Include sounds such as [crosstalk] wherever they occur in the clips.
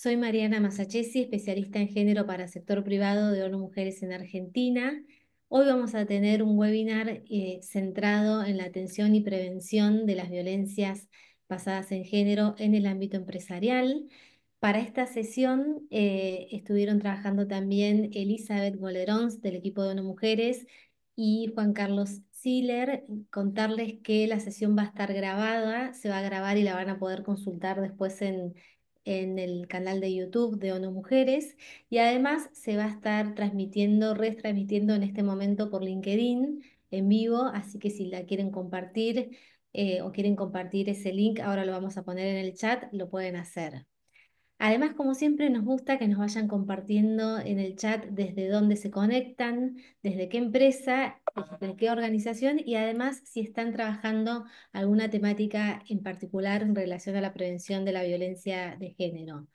Soy Mariana Masachesi, especialista en género para sector privado de ONU Mujeres en Argentina. Hoy vamos a tener un webinar eh, centrado en la atención y prevención de las violencias basadas en género en el ámbito empresarial. Para esta sesión eh, estuvieron trabajando también Elizabeth Golerons del equipo de ONU Mujeres y Juan Carlos Siller. Contarles que la sesión va a estar grabada, se va a grabar y la van a poder consultar después en, en el canal de YouTube de ONU Mujeres y además se va a estar transmitiendo, retransmitiendo en este momento por LinkedIn en vivo, así que si la quieren compartir eh, o quieren compartir ese link, ahora lo vamos a poner en el chat, lo pueden hacer. Además, como siempre, nos gusta que nos vayan compartiendo en el chat desde dónde se conectan, desde qué empresa, desde qué organización y además si están trabajando alguna temática en particular en relación a la prevención de la violencia de género.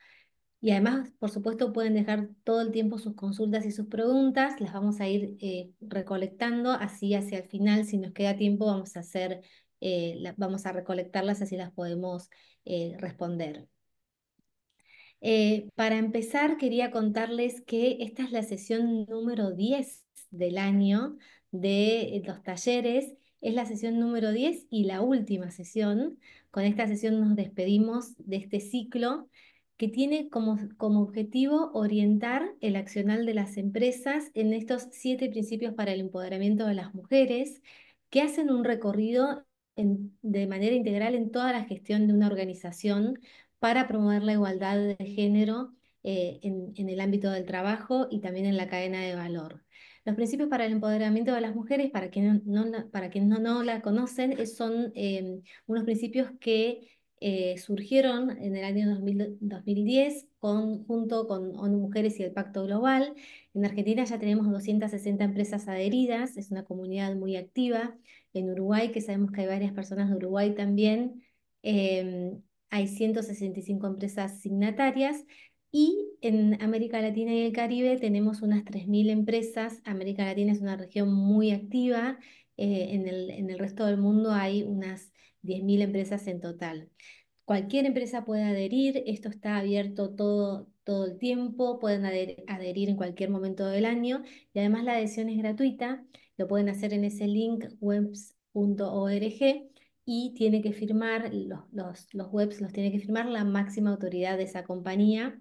Y además, por supuesto, pueden dejar todo el tiempo sus consultas y sus preguntas, las vamos a ir eh, recolectando, así hacia el final, si nos queda tiempo, vamos a, hacer, eh, vamos a recolectarlas, así las podemos eh, responder. Eh, para empezar, quería contarles que esta es la sesión número 10 del año de eh, los talleres. Es la sesión número 10 y la última sesión. Con esta sesión nos despedimos de este ciclo que tiene como, objetivo orientar el accional de las empresas en estos siete principios para el empoderamiento de las mujeres, que hacen un recorrido de manera integral en toda la gestión de una organización para promover la igualdad de género eh, en, el ámbito del trabajo y también en la cadena de valor. Los principios para el empoderamiento de las mujeres, para quienes no, para la conocen, eh, son eh, unos principios que surgieron en el año 2010 junto con ONU Mujeres y el Pacto Global. En Argentina ya tenemos 260 empresas adheridas, es una comunidad muy activa. En Uruguay, que sabemos que hay varias personas de Uruguay también, em, hay 165 empresas signatarias y en América Latina y el Caribe tenemos unas 3.000 empresas. América Latina es una región muy activa, eh, en, el, resto del mundo hay unas 10.000 empresas en total. Cualquier empresa puede adherir, esto está abierto todo, todo el tiempo, pueden adherir en cualquier momento del año y además la adhesión es gratuita, lo pueden hacer en ese link webs.org y tiene que firmar, los, webs los tiene que firmar la máxima autoridad de esa compañía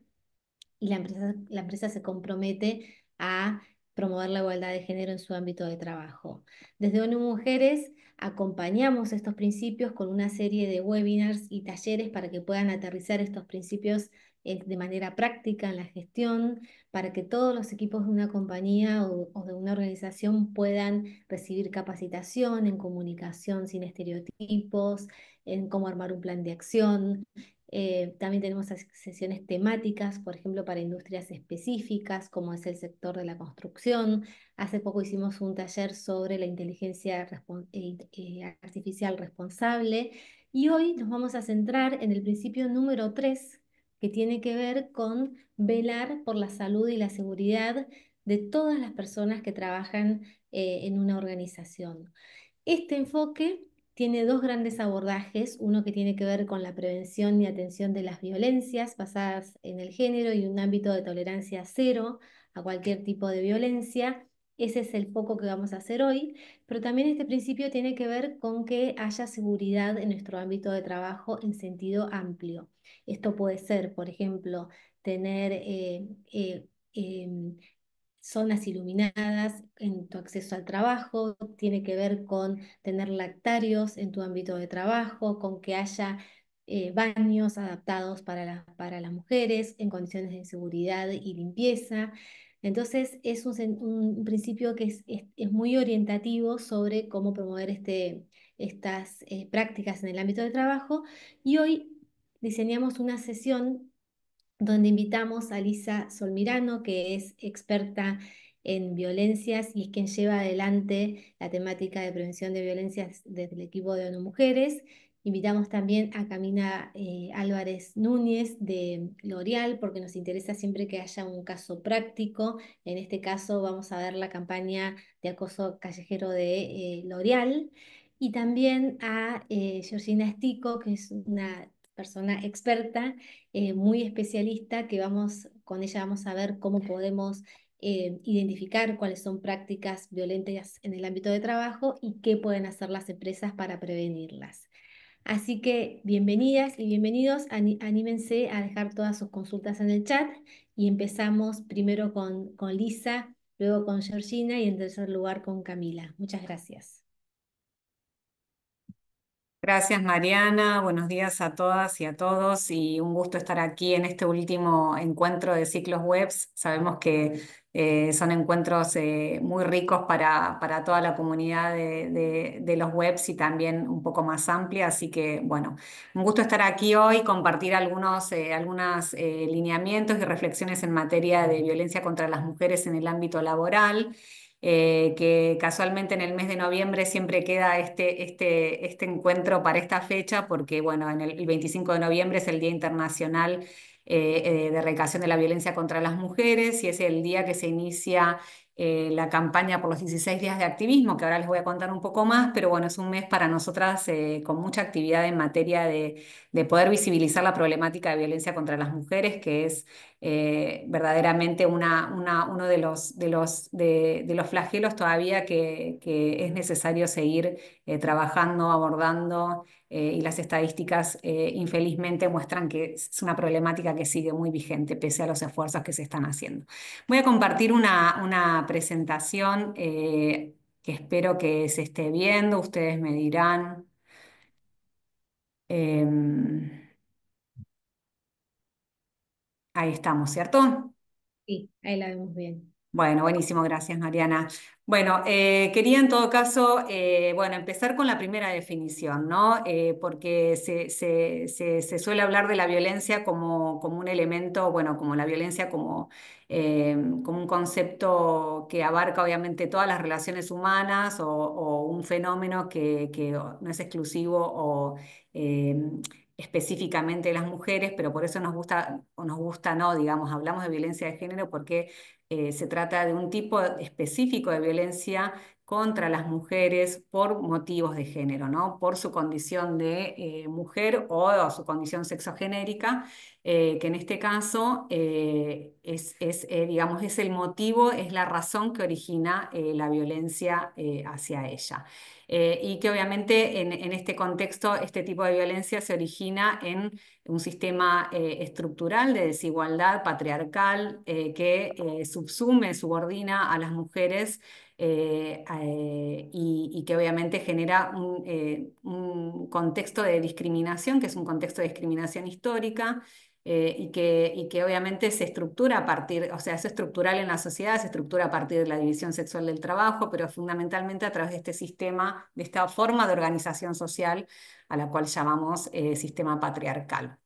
y la empresa, la empresa se compromete a promover la igualdad de género en su ámbito de trabajo. Desde ONU Mujeres acompañamos estos principios con una serie de webinars y talleres para que puedan aterrizar estos principios de manera práctica en la gestión para que todos los equipos de una compañía o, de una organización puedan recibir capacitación en comunicación sin estereotipos, en cómo armar un plan de acción, eh, también tenemos sesiones temáticas, por ejemplo, para industrias específicas, como es el sector de la construcción. Hace poco hicimos un taller sobre la inteligencia eh, eh, artificial responsable. Y hoy nos vamos a centrar en el principio número 3, que tiene que ver con velar por la salud y la seguridad de todas las personas que trabajan eh, en una organización. Este enfoque tiene dos grandes abordajes, uno que tiene que ver con la prevención y atención de las violencias basadas en el género y un ámbito de tolerancia cero a cualquier tipo de violencia, ese es el poco que vamos a hacer hoy, pero también este principio tiene que ver con que haya seguridad en nuestro ámbito de trabajo en sentido amplio. Esto puede ser, por ejemplo, tener eh, eh, em, zonas iluminadas en tu acceso al trabajo, tiene que ver con tener lactarios en tu ámbito de trabajo, con que haya eh, baños adaptados para, para las mujeres en condiciones de seguridad y limpieza. Entonces, es un, principio que es, muy orientativo sobre cómo promover este, estas eh, prácticas en el ámbito de trabajo. Y hoy diseñamos una sesión donde invitamos a Lisa Solmirano, que es experta en violencias y es quien lleva adelante la temática de prevención de violencias desde el equipo de ONU Mujeres Invitamos también a Camina eh, Álvarez Núñez de L'Oreal porque nos interesa siempre que haya un caso práctico. En este caso vamos a ver la campaña de acoso callejero de eh, L'Oreal. Y también a eh, Georgina Estico, que es una persona experta, muy especialista, que vamos, con ella vamos a ver cómo podemos identificar cuáles son prácticas violentas en el ámbito de trabajo y qué pueden hacer las empresas para prevenirlas. Así que bienvenidas y bienvenidos, anímense a dejar todas sus consultas en el chat y empezamos primero con, Lisa, luego con Georgina y en tercer lugar con Camila. Muchas gracias. Gracias, Mariana. Buenos días a todas y a todos. Y un gusto estar aquí en este último encuentro de ciclos webs. Sabemos que eh, son encuentros eh, muy ricos para, para, toda la comunidad de, los webs y también un poco más amplia. Así que, bueno, un gusto estar aquí hoy, compartir algunos eh, lineamientos y reflexiones en materia de violencia contra las mujeres en el ámbito laboral. Eh, que casualmente en el mes de noviembre siempre queda este, este, este encuentro para esta fecha, porque bueno, el, 25 de noviembre es el Día Internacional eh, eh, de Erradicación de la Violencia contra las Mujeres y es el día que se inicia eh, la campaña por los 16 días de activismo, que ahora les voy a contar un poco más, pero bueno, es un mes para nosotras eh, con mucha actividad en materia de, de, poder visibilizar la problemática de violencia contra las mujeres, que es eh, verdaderamente una, una, uno de los, de, los, de, los flagelos todavía que, que es necesario seguir trabajando, abordando eh, y las estadísticas eh, infelizmente muestran que es una problemática que sigue muy vigente pese a los esfuerzos que se están haciendo. Voy a compartir una, una presentación eh, que espero que se esté viendo, ustedes me dirán. Em, ahí estamos, ¿cierto? Sí, ahí la vemos bien. Bueno, buenísimo, gracias Mariana. Bueno, eh, quería en todo caso, eh, bueno, empezar con la primera definición, ¿no? Eh, porque se, suele hablar de la violencia como, como un elemento, bueno, como la violencia como, como un concepto que abarca obviamente todas las relaciones humanas o, un fenómeno que, no es exclusivo o específicamente de las mujeres, pero por eso nos gusta, o nos gusta, no, digamos, hablamos de violencia de género porque eh, se trata de un tipo específico de violencia contra las mujeres por motivos de género, ¿no? por su condición de eh, mujer o, su condición sexogenérica, eh, que en este caso digamos, es el motivo, es la razón que origina la violencia hacia ella. Eh, y que obviamente en, este contexto este tipo de violencia se origina en un sistema eh, estructural de desigualdad patriarcal eh, que subsume, subordina a las mujeres y, que obviamente genera un, contexto de discriminación, que es un contexto de discriminación histórica, eh, y, que, obviamente se estructura a partir, o sea, es estructural en la sociedad, se estructura a partir de la división sexual del trabajo, pero fundamentalmente a través de este sistema, de esta forma de organización social a la cual llamamos eh, sistema patriarcal.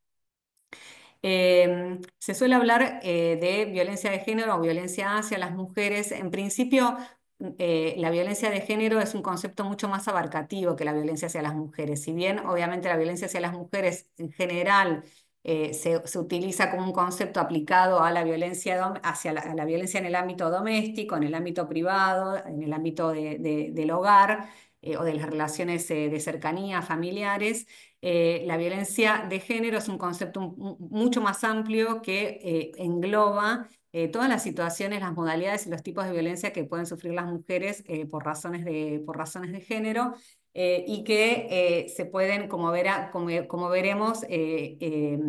Eh, se suele hablar de violencia de género o violencia hacia las mujeres. En principio, la violencia de género es un concepto mucho más abarcativo que la violencia hacia las mujeres. Si bien obviamente la violencia hacia las mujeres en general eh, se, utiliza como un concepto aplicado a la violencia hacia la, violencia en el ámbito doméstico, en el ámbito privado, en el ámbito del hogar eh, o de las relaciones eh, de cercanía familiares. la violencia de género es un concepto mucho más amplio que engloba todas las situaciones, las modalidades y los tipos de violencia que pueden sufrir las mujeres por, razones de, por razones de género. Eh, y que eh, se pueden, como, veremos, eh,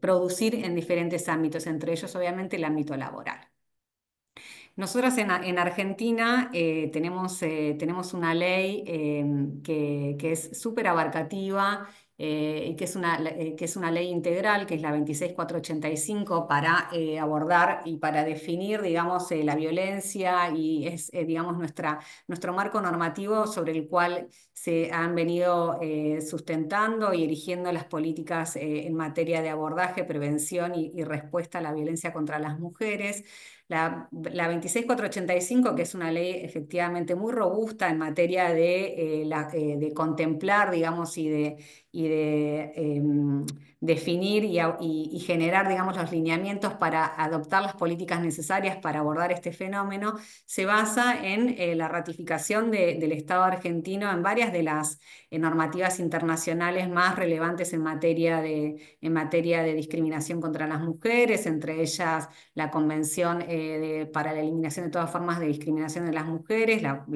producir en diferentes ámbitos, entre ellos obviamente el ámbito laboral. Nosotros en, Argentina tenemos, una ley que, es súper abarcativa eh, que es, una, eh, que es una ley integral, que es la 26485, para eh, abordar y para definir, digamos, la violencia y es, digamos, nuestra, nuestro marco normativo sobre el cual se han venido sustentando y erigiendo las políticas en materia de abordaje, prevención y, respuesta a la violencia contra las mujeres. La, la, 26485, que es una ley efectivamente muy robusta en materia de, la, de contemplar, digamos, y de, y de em, definir y, generar, digamos, los lineamientos para adoptar las políticas necesarias para abordar este fenómeno, se basa en eh, la ratificación del Estado argentino en varias de las eh, normativas internacionales más relevantes en materia, de, en materia de discriminación contra las mujeres, entre ellas la Convención eh, para la Eliminación de todas formas de discriminación de las mujeres, la,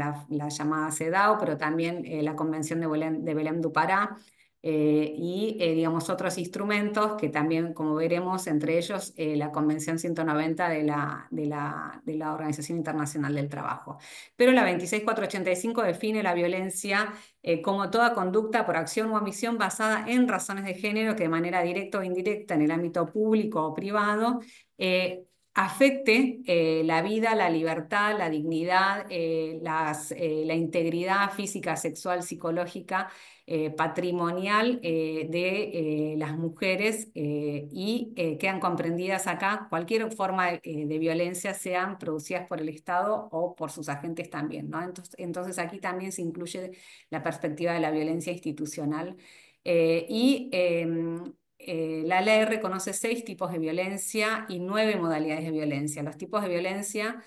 llamada CEDAW, pero también la Convención de Belém, de Pará. Eh, y eh, digamos otros instrumentos que también, como veremos, entre ellos eh, la Convención 190 de la, de, Organización Internacional del Trabajo. Pero la 26485 define la violencia como toda conducta por acción o omisión basada en razones de género que de manera directa o indirecta en el ámbito público o privado afecte la vida, la libertad, la dignidad, la integridad física, sexual, psicológica eh, patrimonial eh, de eh, las mujeres y quedan comprendidas acá cualquier forma de, violencia, sean producidas por el Estado o por sus agentes también. ¿no? Entonces, entonces aquí también se incluye la perspectiva de la violencia institucional. y em, la ley reconoce seis tipos de violencia y nueve modalidades de violencia. Los tipos de violencia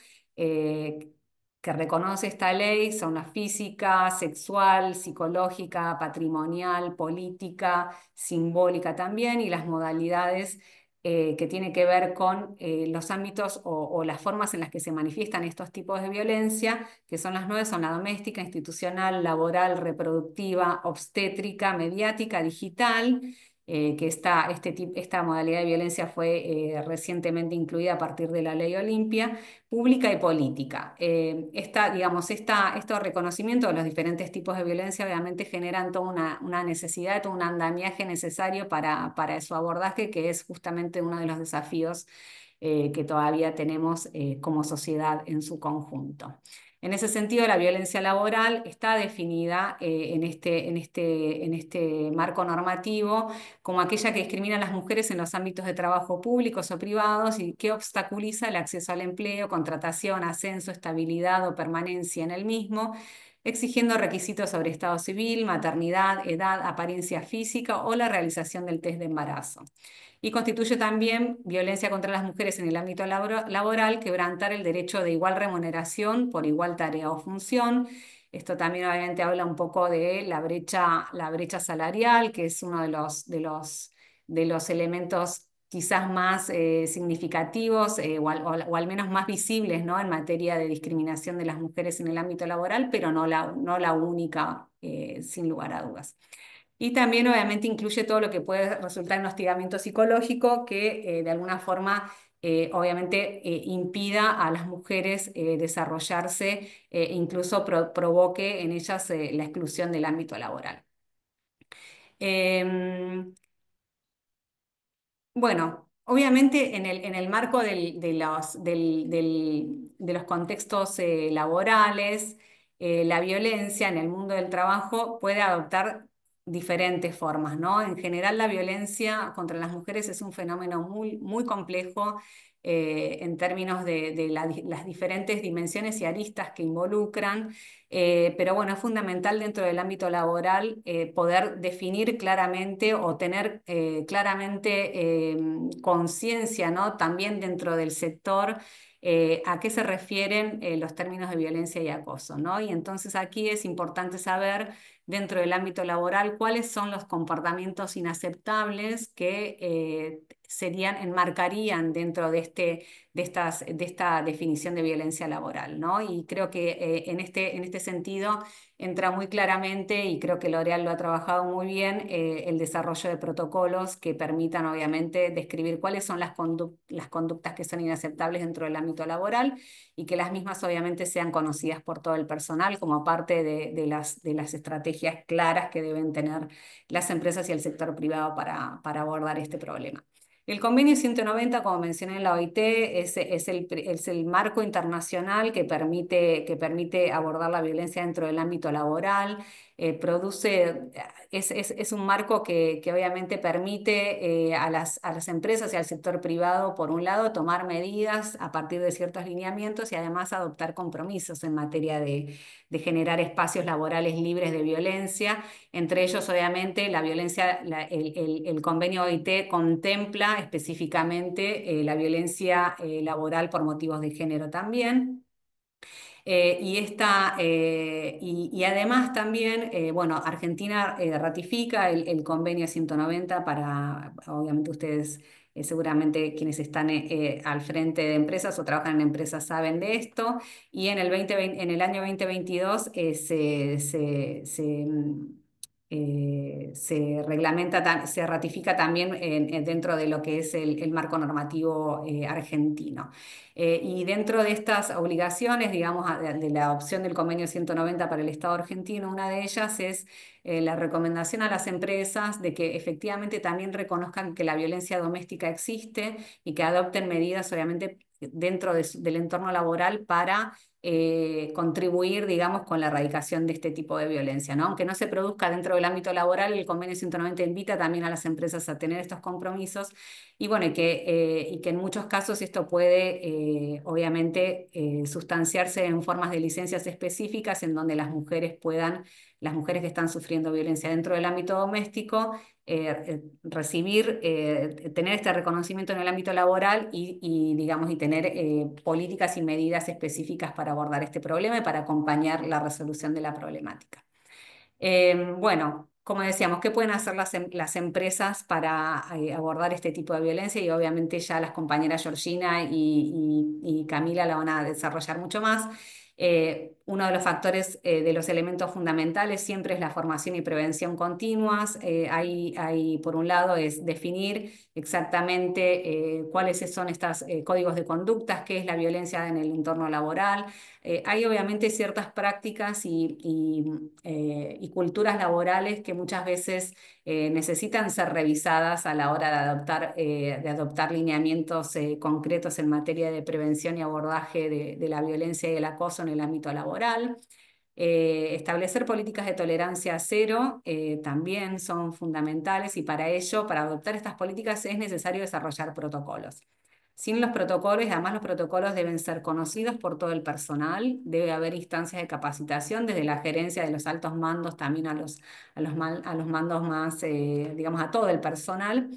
que reconoce esta ley son la física, sexual, psicológica, patrimonial, política, simbólica también, y las modalidades eh, que tiene que ver con eh, los ámbitos o, o, las formas en las que se manifiestan estos tipos de violencia, que son las nueve, son la doméstica, institucional, laboral, reproductiva, obstétrica, mediática, digital. Eh, que este esta, modalidad de violencia fue eh, recientemente incluida a partir de la ley Olimpia, pública y política. Eh, esta, digamos, este reconocimiento de los diferentes tipos de violencia obviamente generan toda una, necesidad, todo un andamiaje necesario para, para su abordaje, que es justamente uno de los desafíos que todavía tenemos como sociedad en su conjunto. En ese sentido, la violencia laboral está definida eh, este, en, este, en este marco normativo como aquella que discrimina a las mujeres en los ámbitos de trabajo públicos o privados y que obstaculiza el acceso al empleo, contratación, ascenso, estabilidad o permanencia en el mismo exigiendo requisitos sobre estado civil, maternidad, edad, apariencia física o la realización del test de embarazo y constituye también violencia contra las mujeres en el ámbito laboral, quebrantar el derecho de igual remuneración por igual tarea o función. Esto también obviamente habla un poco de la brecha, salarial, que es uno de los, elementos quizás más eh, significativos eh, o, al, menos más visibles ¿no? en materia de discriminación de las mujeres en el ámbito laboral, pero no la, única, eh, sin lugar a dudas. Y también obviamente incluye todo lo que puede resultar en hostigamiento psicológico, que eh, de alguna forma eh, obviamente eh, impida a las mujeres desarrollarse e incluso provoque en ellas la exclusión del ámbito laboral. Em, bueno, Obviamente, en el, en el marco de, los, de, los, contextos laborales, la violencia en el mundo del trabajo puede adoptar diferentes formas, ¿no? En general la violencia contra las mujeres es un fenómeno muy, muy complejo eh, en términos de, las diferentes dimensiones y aristas que involucran, eh, pero bueno, es fundamental dentro del ámbito laboral eh, poder definir claramente o tener claramente conciencia, ¿no? También dentro del sector. a qué se refieren los términos de violencia y acoso, ¿no? Y entonces aquí es importante saber dentro del ámbito laboral, cuáles son los comportamientos inaceptables que eh, serían, enmarcarían dentro de, este, de, estas, de esta definición de violencia laboral. ¿no? Y creo que eh, en, este, en este sentido entra muy claramente, y creo que L'Oreal lo ha trabajado muy bien, eh, el desarrollo de protocolos que permitan obviamente describir cuáles son las, las conductas que son inaceptables dentro del ámbito laboral y que las mismas obviamente sean conocidas por todo el personal como parte de las, de las estrategias claras que deben tener las empresas y el sector privado para, para abordar este problema. El convenio 190, como mencioné en la OIT, es, es, el, marco internacional que permite, que permite abordar la violencia dentro del ámbito laboral, eh, produce, eh, es, un marco que, obviamente permite eh, a, las, empresas y al sector privado, por un lado, tomar medidas a partir de ciertos lineamientos y además adoptar compromisos en materia de, generar espacios laborales libres de violencia. Entre ellos, obviamente, la violencia, el, convenio OIT contempla específicamente la violencia laboral por motivos de género también. Eh, y, esta, eh, y, además también, eh, bueno, Argentina ratifica el, convenio 190 para, obviamente ustedes, seguramente quienes están al frente de empresas o trabajan en empresas saben de esto, y en el, en el año 2022 se mm, eh, se reglamenta, se ratifica también dentro de lo que es el, marco normativo eh, argentino. Eh, y dentro de estas obligaciones, digamos, de, la opción del convenio 190 para el Estado argentino, una de ellas es eh, la recomendación a las empresas de que efectivamente también reconozcan que la violencia doméstica existe y que adopten medidas, obviamente, dentro del entorno laboral para eh, contribuir, digamos, con la erradicación de este tipo de violencia. ¿no? Aunque no se produzca dentro del ámbito laboral, el convenio 190 invita también a las empresas a tener estos compromisos y, bueno, que, eh, y que en muchos casos esto puede, obviamente, sustanciarse en formas de licencias específicas en donde las mujeres puedan las mujeres que están sufriendo violencia dentro del ámbito doméstico, eh, eh, recibir, eh, tener este reconocimiento en el ámbito laboral y, digamos, y tener políticas y medidas específicas para abordar este problema y para acompañar la resolución de la problemática. bueno, como decíamos, ¿qué pueden hacer las, em-, las empresas para abordar este tipo de violencia? Y obviamente ya las compañeras Georgina y, y, Camila la van a desarrollar mucho más. Uno de los factores eh, de los elementos fundamentales siempre es la formación y prevención continuas. hay, eh, por un lado, es definir exactamente eh, cuáles son estos códigos de conductas, qué es la violencia en el entorno laboral. hay obviamente ciertas prácticas y, y, culturas laborales que muchas veces necesitan ser revisadas a la hora de adoptar, de adoptar lineamientos concretos en materia de prevención y abordaje de la violencia y el acoso en el ámbito laboral. Eh, establecer políticas de tolerancia cero eh, también son fundamentales y para ello, para adoptar estas políticas, es necesario desarrollar protocolos. Sin los protocolos, además los protocolos deben ser conocidos por todo el personal, debe haber instancias de capacitación desde la gerencia de los altos mandos también a los, a los, a los mandos más, eh, digamos, a todo el personal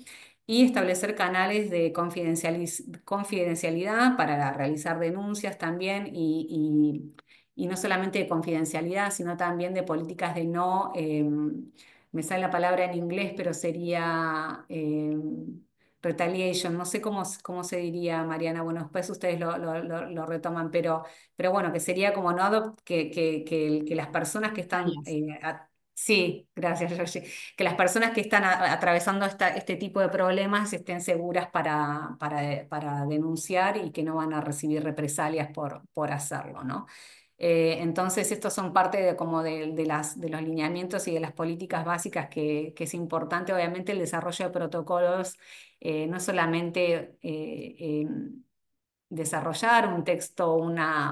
y establecer canales de confidencialidad para realizar denuncias también y y no solamente de confidencialidad, sino también de políticas de no, em, me sale la palabra en inglés, pero sería em, retaliation, no sé cómo, cómo se diría, Mariana, bueno, después ustedes lo, retoman, pero, pero bueno, que sería como no que, que, las personas que están... Eh, sí, gracias, Que las personas que están atravesando este tipo de problemas estén seguras para, para, denunciar y que no van a recibir represalias por, por hacerlo, ¿no? Eh, entonces, estos son parte de, como de, las, de los lineamientos y de las políticas básicas que, es importante, obviamente, el desarrollo de protocolos, eh, no solamente eh, desarrollar un texto, o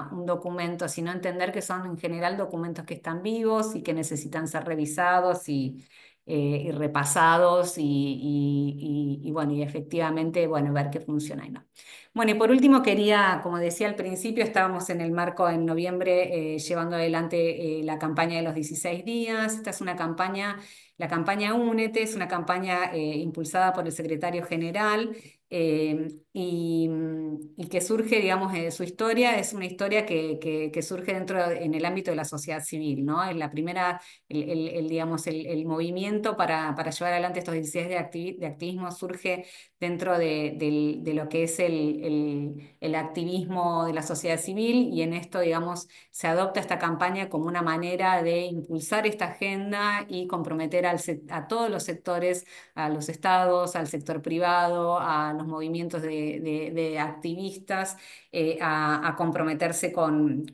un documento, sino entender que son en general documentos que están vivos y que necesitan ser revisados y, eh, y repasados y, y, bueno, y efectivamente, bueno, ver qué funciona y no. Bueno, y por último quería, como decía al principio, estábamos en el marco en noviembre eh, llevando adelante eh, la campaña de los 16 días. Esta es una campaña, la campaña Únete, es una campaña impulsada por el secretario general eh, mm, y, que surge, digamos, su historia es una historia que, surge dentro en el ámbito de la sociedad civil, ¿no? Es la primera, el, digamos, el, movimiento para, para, llevar adelante estos 16 de, activismo surge dentro de, lo que es el, activismo de la sociedad civil y en esto, digamos, se adopta esta campaña como una manera de impulsar esta agenda y comprometer a todos los sectores, a los estados, al sector privado, a movimientos de, activistas eh, a, comprometerse con,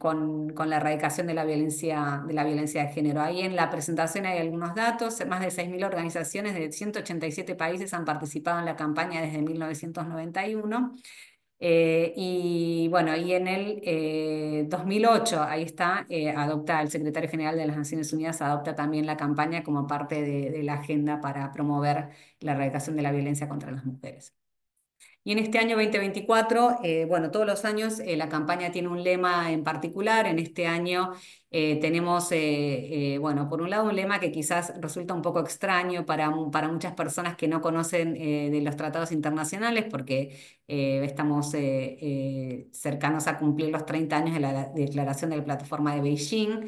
la erradicación de la, violencia, de género. Ahí en la presentación hay algunos datos, más de 6.000 organizaciones de 187 países han participado en la campaña desde 1991. Eh, y bueno, y en el 2008, eh, ahí está, adopta el secretario general de las Naciones Unidas, adopta también la campaña como parte de la agenda para promover la erradicación de la violencia contra las mujeres. Y en este año 2024, eh, bueno, todos los años eh, la campaña tiene un lema en particular. En este año eh, tenemos, bueno, por un lado un lema que quizás resulta un poco extraño para, para muchas personas que no conocen de los tratados internacionales, porque estamos cercanos a cumplir los 30 años de la Declaración de la Plataforma de Beijing.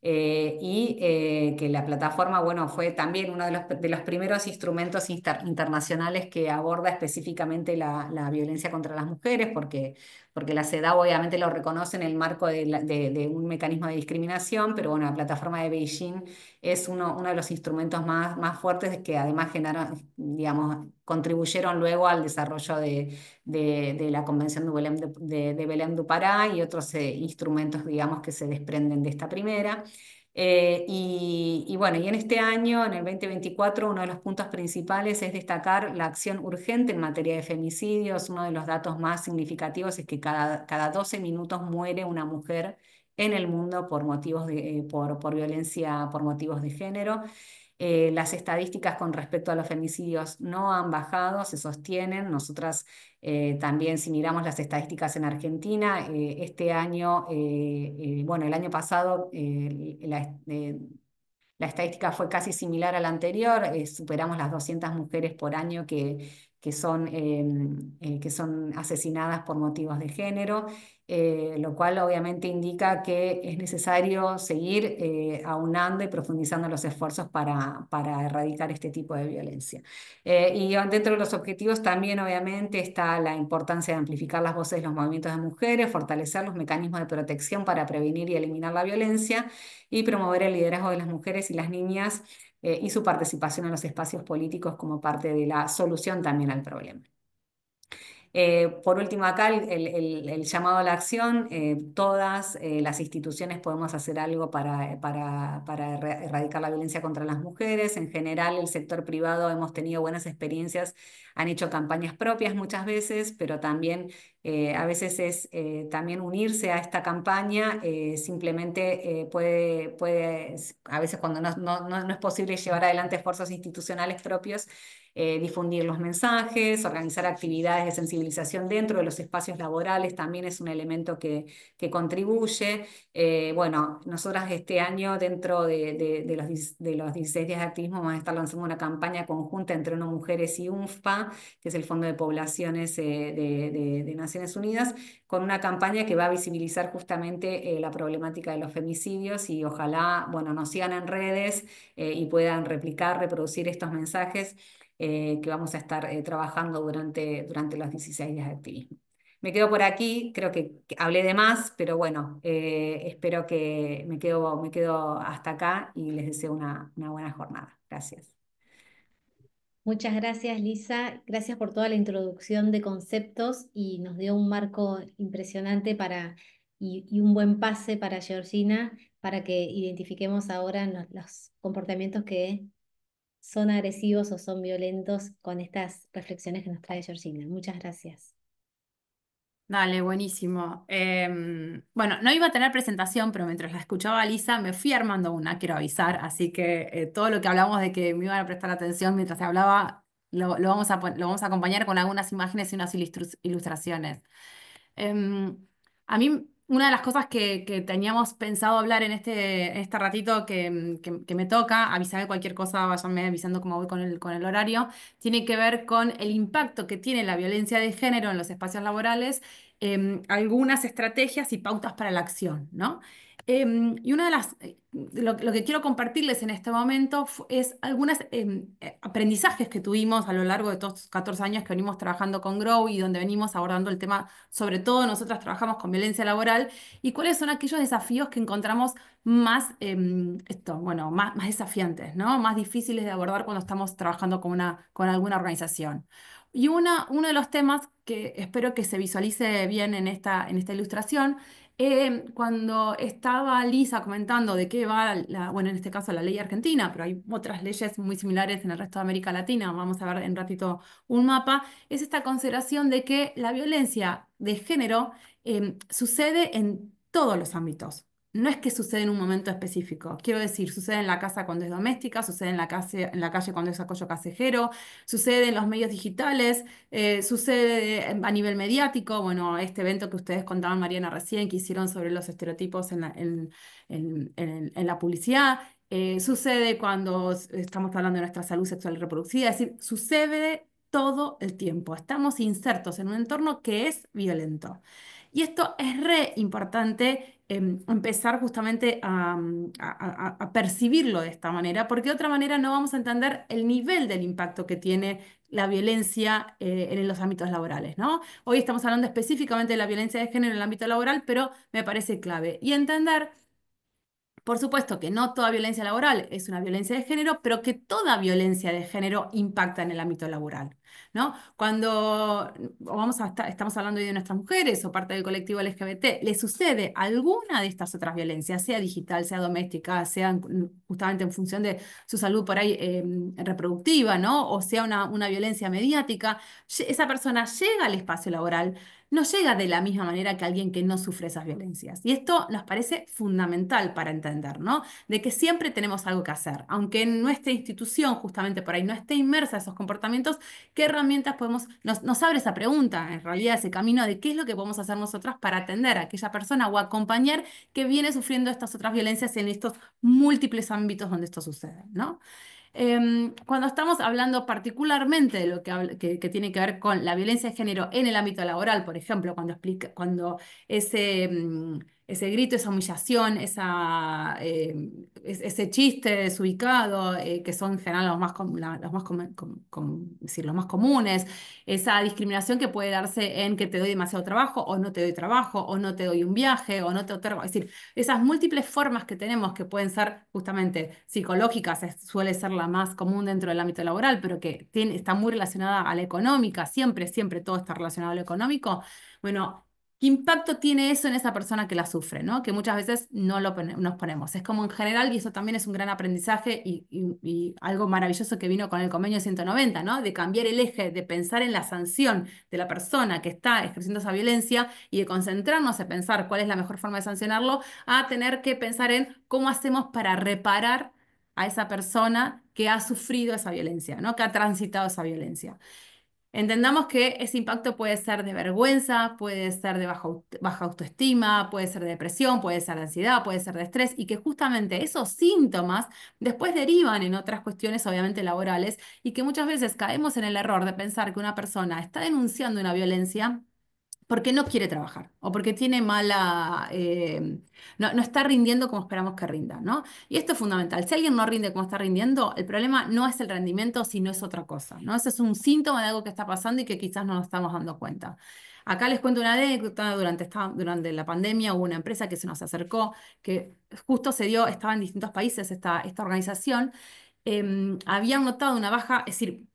Eh, y eh, que la plataforma, bueno, fue también uno de los, primeros instrumentos internacionales que aborda específicamente la, la, violencia contra las mujeres, porque porque la CEDAW obviamente lo reconoce en el marco de, un mecanismo de discriminación, pero bueno, la plataforma de Beijing es uno, de los instrumentos más, fuertes que además generaron, digamos, contribuyeron luego al desarrollo de, la Convención de Belém, de, Belém Pará y otros eh, instrumentos, digamos, que se desprenden de esta primera. Eh, y, bueno, y en este año, en el 2024, uno de los puntos principales es destacar la acción urgente en materia de femicidios. Uno de los datos más significativos es que cada, 12 minutos muere una mujer en el mundo por motivos de, eh, por, por violencia, por motivos de género. Eh, las estadísticas con respecto a los femicidios no han bajado, se sostienen. Nosotras eh, también, si miramos las estadísticas en Argentina, eh, este año, bueno, el año pasado, la, estadística fue casi similar a la anterior, superamos las 200 mujeres por año que que son, em, eh, que son asesinadas por motivos de género, eh, lo cual obviamente indica que es necesario seguir eh, aunando y profundizando los esfuerzos para, para erradicar este tipo de violencia. y dentro de los objetivos también obviamente está la importancia de amplificar las voces de los movimientos de mujeres, fortalecer los mecanismos de protección para prevenir y eliminar la violencia y promover el liderazgo de las mujeres y las niñas eh, y su participación en los espacios políticos como parte de la solución también al problema. Eh, por último, acá el, llamado a la acción, eh, todas las instituciones podemos hacer algo para, para, para, erradicar la violencia contra las mujeres. En general, el sector privado hemos tenido buenas experiencias, han hecho campañas propias muchas veces, pero también eh, a veces es eh, también unirse a esta campaña, eh, simplemente puede, puede, a veces cuando no, es posible llevar adelante esfuerzos institucionales propios, difundir los mensajes, organizar actividades de sensibilización dentro de los espacios laborales también es un elemento que, que contribuye. bueno, nosotras este año dentro de, los, de los 16 días de activismo vamos a estar lanzando una campaña conjunta entre Uno Mujeres y UNFPA, que es el Fondo de Poblaciones de, de, de Naciones Unidas con una campaña que va a visibilizar justamente eh, la problemática de los femicidios y ojalá, bueno, nos sigan en redes eh, y puedan replicar, reproducir estos mensajes eh, que vamos a estar trabajando durante, durante los 16 días de activismo. Me quedo por aquí, creo que hablé de más, pero bueno, espero que me quedo, me quedo hasta acá y les deseo una buena jornada. Gracias. Muchas gracias, Lisa. Gracias por toda la introducción de conceptos y nos dio un marco impresionante para, y, un buen pase para Georgina para que identifiquemos ahora los comportamientos que son agresivos o son violentos con estas reflexiones que nos trae Georgina. Muchas gracias. Dale, buenísimo. Em, bueno, no iba a tener presentación, pero mientras la escuchaba Lisa, me fui armando una, quiero avisar. Así que eh, todo lo que hablamos de que me iban a prestar atención mientras se hablaba, lo, vamos a, lo vamos a acompañar con algunas imágenes y unas ilustraciones. Em, a mí una de las cosas que, teníamos pensado hablar en este, este ratito que, me toca, avisar cualquier cosa, vayanme avisando cómo voy con el, con el horario, tiene que ver con el impacto que tiene la violencia de género en los espacios laborales, em, algunas estrategias y pautas para la acción, ¿no? Em, y una de las, eh, lo, que quiero compartirles en este momento es algunos em, eh, aprendizajes que tuvimos a lo largo de estos 14 años que venimos trabajando con Grow y donde venimos abordando el tema, sobre todo nosotras trabajamos con violencia laboral, y cuáles son aquellos desafíos que encontramos más, em, esto, bueno, más, más desafiantes, ¿no? más difíciles de abordar cuando estamos trabajando con, una, con alguna organización. Y una, uno de los temas que espero que se visualice bien en esta, en esta ilustración eh, cuando estaba Lisa comentando de qué va, la, bueno, en este caso la ley argentina, pero hay otras leyes muy similares en el resto de América Latina, vamos a ver en ratito un mapa, es esta consideración de que la violencia de género eh, sucede en todos los ámbitos, no es que sucede en un momento específico. Quiero decir, sucede en la casa cuando es doméstica, sucede en la, en la calle cuando es acoso casejero, sucede en los medios digitales, eh, sucede eh, a nivel mediático. Bueno, este evento que ustedes contaban, Mariana, recién, que hicieron sobre los estereotipos en la, publicidad. Eh, sucede cuando estamos hablando de nuestra salud sexual y reproductiva, es decir, sucede todo el tiempo. Estamos insertos en un entorno que es violento. Y esto es re importante Em, empezar justamente mm, a, percibirlo de esta manera, porque de otra manera no vamos a entender el nivel del impacto que tiene la violencia eh, en los ámbitos laborales. ¿no? Hoy estamos hablando específicamente de la violencia de género en el ámbito laboral, pero me parece clave. Y entender, por supuesto, que no toda violencia laboral es una violencia de género, pero que toda violencia de género impacta en el ámbito laboral. ¿no? Cuando vamos a estamos hablando hoy de nuestras mujeres o parte del colectivo LGBT, le sucede alguna de estas otras violencias, sea digital, sea doméstica, sea justamente en función de su salud por ahí em, reproductiva, ¿no? O sea una, una violencia mediática, esa persona llega al espacio laboral, no llega de la misma manera que alguien que no sufre esas violencias. Y esto nos parece fundamental para entender, ¿no? De que siempre tenemos algo que hacer, aunque nuestra institución justamente por ahí no esté inmersa en esos comportamientos, ¿Qué herramientas podemos, nos, abre esa pregunta, en realidad ese camino de qué es lo que podemos hacer nosotras para atender a aquella persona o acompañar que viene sufriendo estas otras violencias en estos múltiples ámbitos donde esto sucede, ¿no? Em, cuando estamos hablando particularmente de lo que, tiene que ver con la violencia de género en el ámbito laboral, por ejemplo, cuando, cuando ese... Em, ese grito, esa humillación, esa, eh, ese chiste desubicado, eh, que son en general los más, los, más decir, los más comunes, esa discriminación que puede darse en que te doy demasiado trabajo o no te doy trabajo o no te doy un viaje o no te otorgo, es decir, esas múltiples formas que tenemos que pueden ser justamente psicológicas, suele ser la más común dentro del ámbito laboral, pero que está muy relacionada a la económica, siempre, siempre todo está relacionado a lo económico. Bueno, ¿Qué impacto tiene eso en esa persona que la sufre? ¿no? Que muchas veces no lo nos ponemos. Es como en general, y eso también es un gran aprendizaje y, algo maravilloso que vino con el convenio 190, ¿no? de cambiar el eje, de pensar en la sanción de la persona que está ejerciendo esa violencia y de concentrarnos en pensar cuál es la mejor forma de sancionarlo, a tener que pensar en cómo hacemos para reparar a esa persona que ha sufrido esa violencia, ¿no? que ha transitado esa violencia. Entendamos que ese impacto puede ser de vergüenza, puede ser de baja, baja, autoestima, puede ser de depresión, puede ser de ansiedad, puede ser de estrés y que justamente esos síntomas después derivan en otras cuestiones obviamente laborales y que muchas veces caemos en el error de pensar que una persona está denunciando una violencia porque no quiere trabajar o porque tiene mala, eh, no, está rindiendo como esperamos que rinda, ¿no? Y esto es fundamental. Si alguien no rinde como está rindiendo, el problema no es el rendimiento, sino es otra cosa, ¿no? Ese es un síntoma de algo que está pasando y que quizás no nos estamos dando cuenta. Acá les cuento una anécdota, durante, durante la pandemia hubo una empresa que se nos acercó, que justo se dio, estaba en distintos países esta, esta organización, em, habían notado una baja, es decir,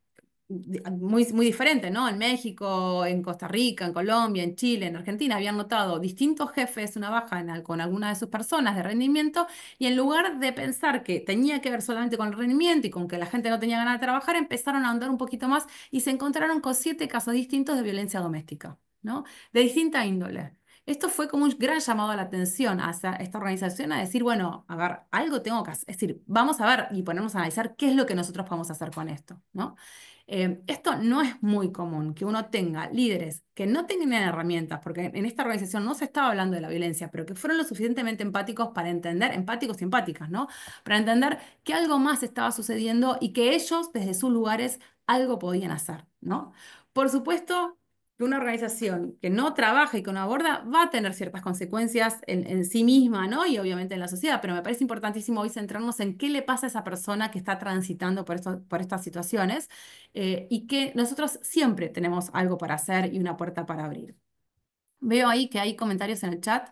Ah, muy, muy diferente, ¿no? En México, en Costa Rica, en Colombia, en Chile, en Argentina, habían notado distintos jefes una baja en con alguna de sus personas de rendimiento y en lugar de pensar que tenía que ver solamente con el rendimiento y con que la gente no tenía ganas de trabajar, empezaron a andar un poquito más y se encontraron con siete casos distintos de violencia doméstica, ¿no? De distinta índole. Esto fue como un gran llamado a la atención hacia esta organización a decir, bueno, a ver, algo tengo que hacer, es decir, vamos a ver y ponernos a analizar qué es lo que nosotros podemos hacer con esto, ¿no? Eh, esto no es muy común, que uno tenga líderes que no tengan herramientas, porque en esta organización no se estaba hablando de la violencia, pero que fueron lo suficientemente empáticos para entender, empáticos y empáticas, ¿no? Para entender que algo más estaba sucediendo y que ellos desde sus lugares algo podían hacer, ¿no? Por supuesto, una organización que no trabaja y que no aborda va a tener ciertas consecuencias en, sí misma, ¿no? Y obviamente en la sociedad, pero me parece importantísimo hoy centrarnos en qué le pasa a esa persona que está transitando por, estas situaciones eh, y que nosotros siempre tenemos algo para hacer y una puerta para abrir. Veo ahí que hay comentarios en el chat.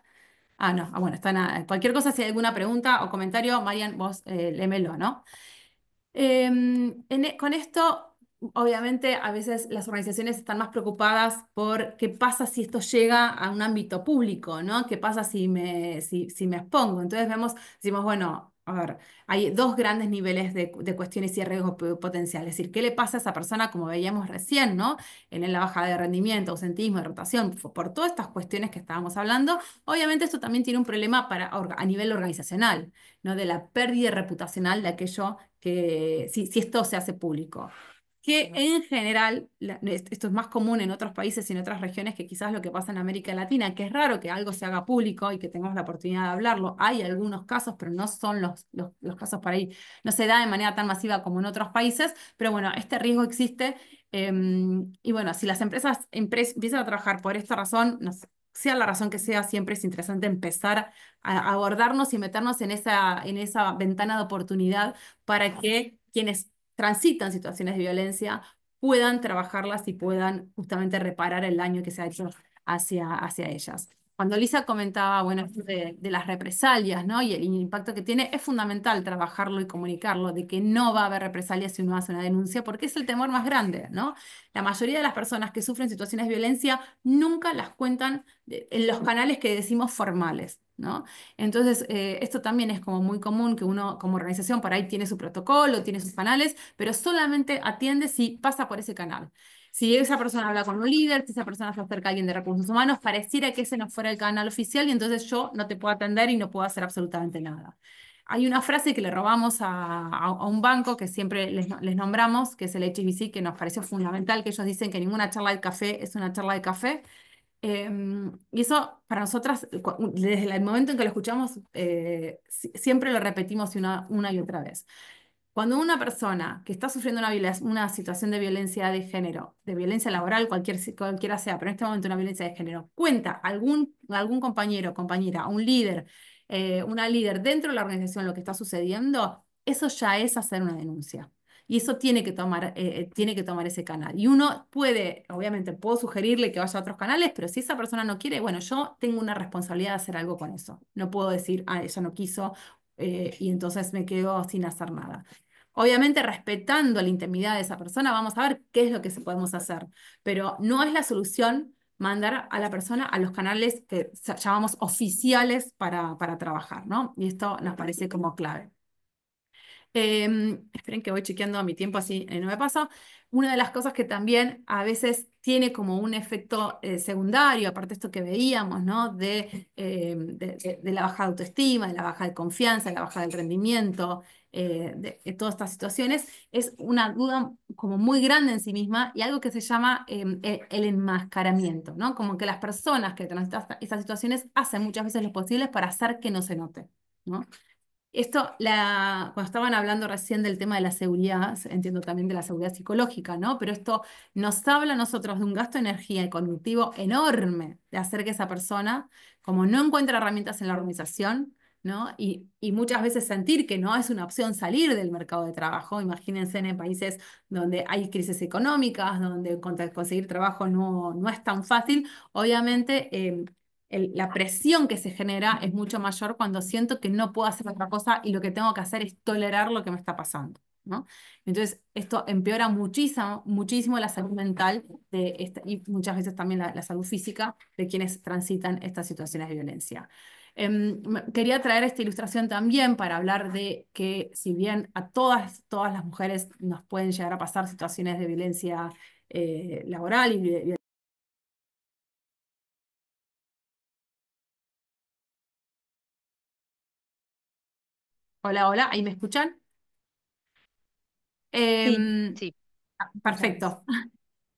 Ah, no, ah, bueno, están cualquier cosa, si hay alguna pregunta o comentario, Marian, vos eh, lémelo, ¿no? Em, e, con esto obviamente a veces las organizaciones están más preocupadas por qué pasa si esto llega a un ámbito público, ¿no? ¿Qué pasa si me, si, me expongo? Entonces vemos, decimos, bueno, a ver, hay dos grandes niveles de, cuestiones y riesgos potenciales. Es decir, ¿qué le pasa a esa persona, como veíamos recién, ¿no? En la baja de rendimiento, ausentismo, rotación, por, todas estas cuestiones que estábamos hablando. Obviamente, esto también tiene un problema para, a nivel organizacional, ¿no? De la pérdida reputacional de aquello que, si, si esto se hace público que en general, esto es más común en otros países y en otras regiones que quizás lo que pasa en América Latina, que es raro que algo se haga público y que tengamos la oportunidad de hablarlo. Hay algunos casos, pero no son los, los, casos para ahí, no se da de manera tan masiva como en otros países, pero bueno, este riesgo existe. Em, y bueno, si las empresas empiezan a trabajar por esta razón, sea la razón que sea, siempre es interesante empezar a abordarnos y meternos en esa, en esa ventana de oportunidad para que quienes transitan situaciones de violencia puedan trabajarlas y puedan justamente reparar el daño que se ha hecho hacia, hacia ellas cuando Lisa comentaba, bueno, de, las represalias, ¿no? Y el, impacto que tiene, es fundamental trabajarlo y comunicarlo, de que no va a haber represalias si uno hace una denuncia, porque es el temor más grande, ¿no? La mayoría de las personas que sufren situaciones de violencia nunca las cuentan eh, en los canales que decimos formales. ¿No? Entonces, eh, esto también es como muy común que uno como organización por ahí tiene su protocolo, tiene sus canales, pero solamente atiende si pasa por ese canal. Si esa persona habla con un líder, si esa persona se acerca a alguien de recursos humanos, pareciera que ese no fuera el canal oficial y entonces yo no te puedo atender y no puedo hacer absolutamente nada. Hay una frase que le robamos a, un banco que siempre les, les, nombramos, que es el HBC, que nos pareció fundamental, que ellos dicen que ninguna charla de café es una charla de café. Em, y eso para nosotras, desde el momento en que lo escuchamos, eh, siempre lo repetimos una, una y otra vez. Cuando una persona que está sufriendo una, una situación de violencia de género, de violencia laboral, cualquier, cualquiera sea, pero en este momento una violencia de género, cuenta algún, algún compañero, compañera, un líder, eh, una líder dentro de la organización lo que está sucediendo, eso ya es hacer una denuncia. Y eso tiene que tomar, eh, eh, tiene que tomar ese canal. Y uno puede, obviamente, puedo sugerirle que vaya a otros canales, pero si esa persona no quiere, bueno, yo tengo una responsabilidad de hacer algo con eso. No puedo decir, ah, ella no quiso eh, y entonces me quedo sin hacer nada. Obviamente respetando la intimidad de esa persona, vamos a ver qué es lo que se podemos hacer, pero no es la solución mandar a la persona a los canales que llamamos oficiales para, para trabajar, ¿no? Y esto nos parece como clave. Em, esperen que voy chequeando mi tiempo así, eh, no me paso Una de las cosas que también a veces tiene como un efecto eh, secundario, aparte esto que veíamos, ¿no? De, em, de, la baja de autoestima, de la baja de confianza, de la baja del rendimiento, eh, de, todas estas situaciones, es una duda como muy grande en sí misma y algo que se llama el, em, e, el, enmascaramiento, ¿no? Como que las personas que transitan estas situaciones hacen muchas veces lo posible para hacer que no se note, ¿no? Esto, la, cuando estaban hablando recién del tema de la seguridad, entiendo también de la seguridad psicológica, ¿no? Pero esto nos habla a nosotros de un gasto de energía y cognitivo enorme de hacer que esa persona, como no encuentra herramientas en la organización, ¿no? Y, muchas veces sentir que no es una opción salir del mercado de trabajo. Imagínense en países donde hay crisis económicas, donde conseguir trabajo no, no es tan fácil. Obviamente, em, la presión que se genera es mucho mayor cuando siento que no puedo hacer otra cosa y lo que tengo que hacer es tolerar lo que me está pasando. ¿no? Entonces, esto empeora muchísimo, la salud mental de y muchas veces también la, salud física de quienes transitan estas situaciones de violencia. Em, quería traer esta ilustración también para hablar de que si bien a todas, todas las mujeres nos pueden llegar a pasar situaciones de violencia eh, laboral y de, Hola, hola, ¿ahí me escuchan? Sí, em, ah, perfecto.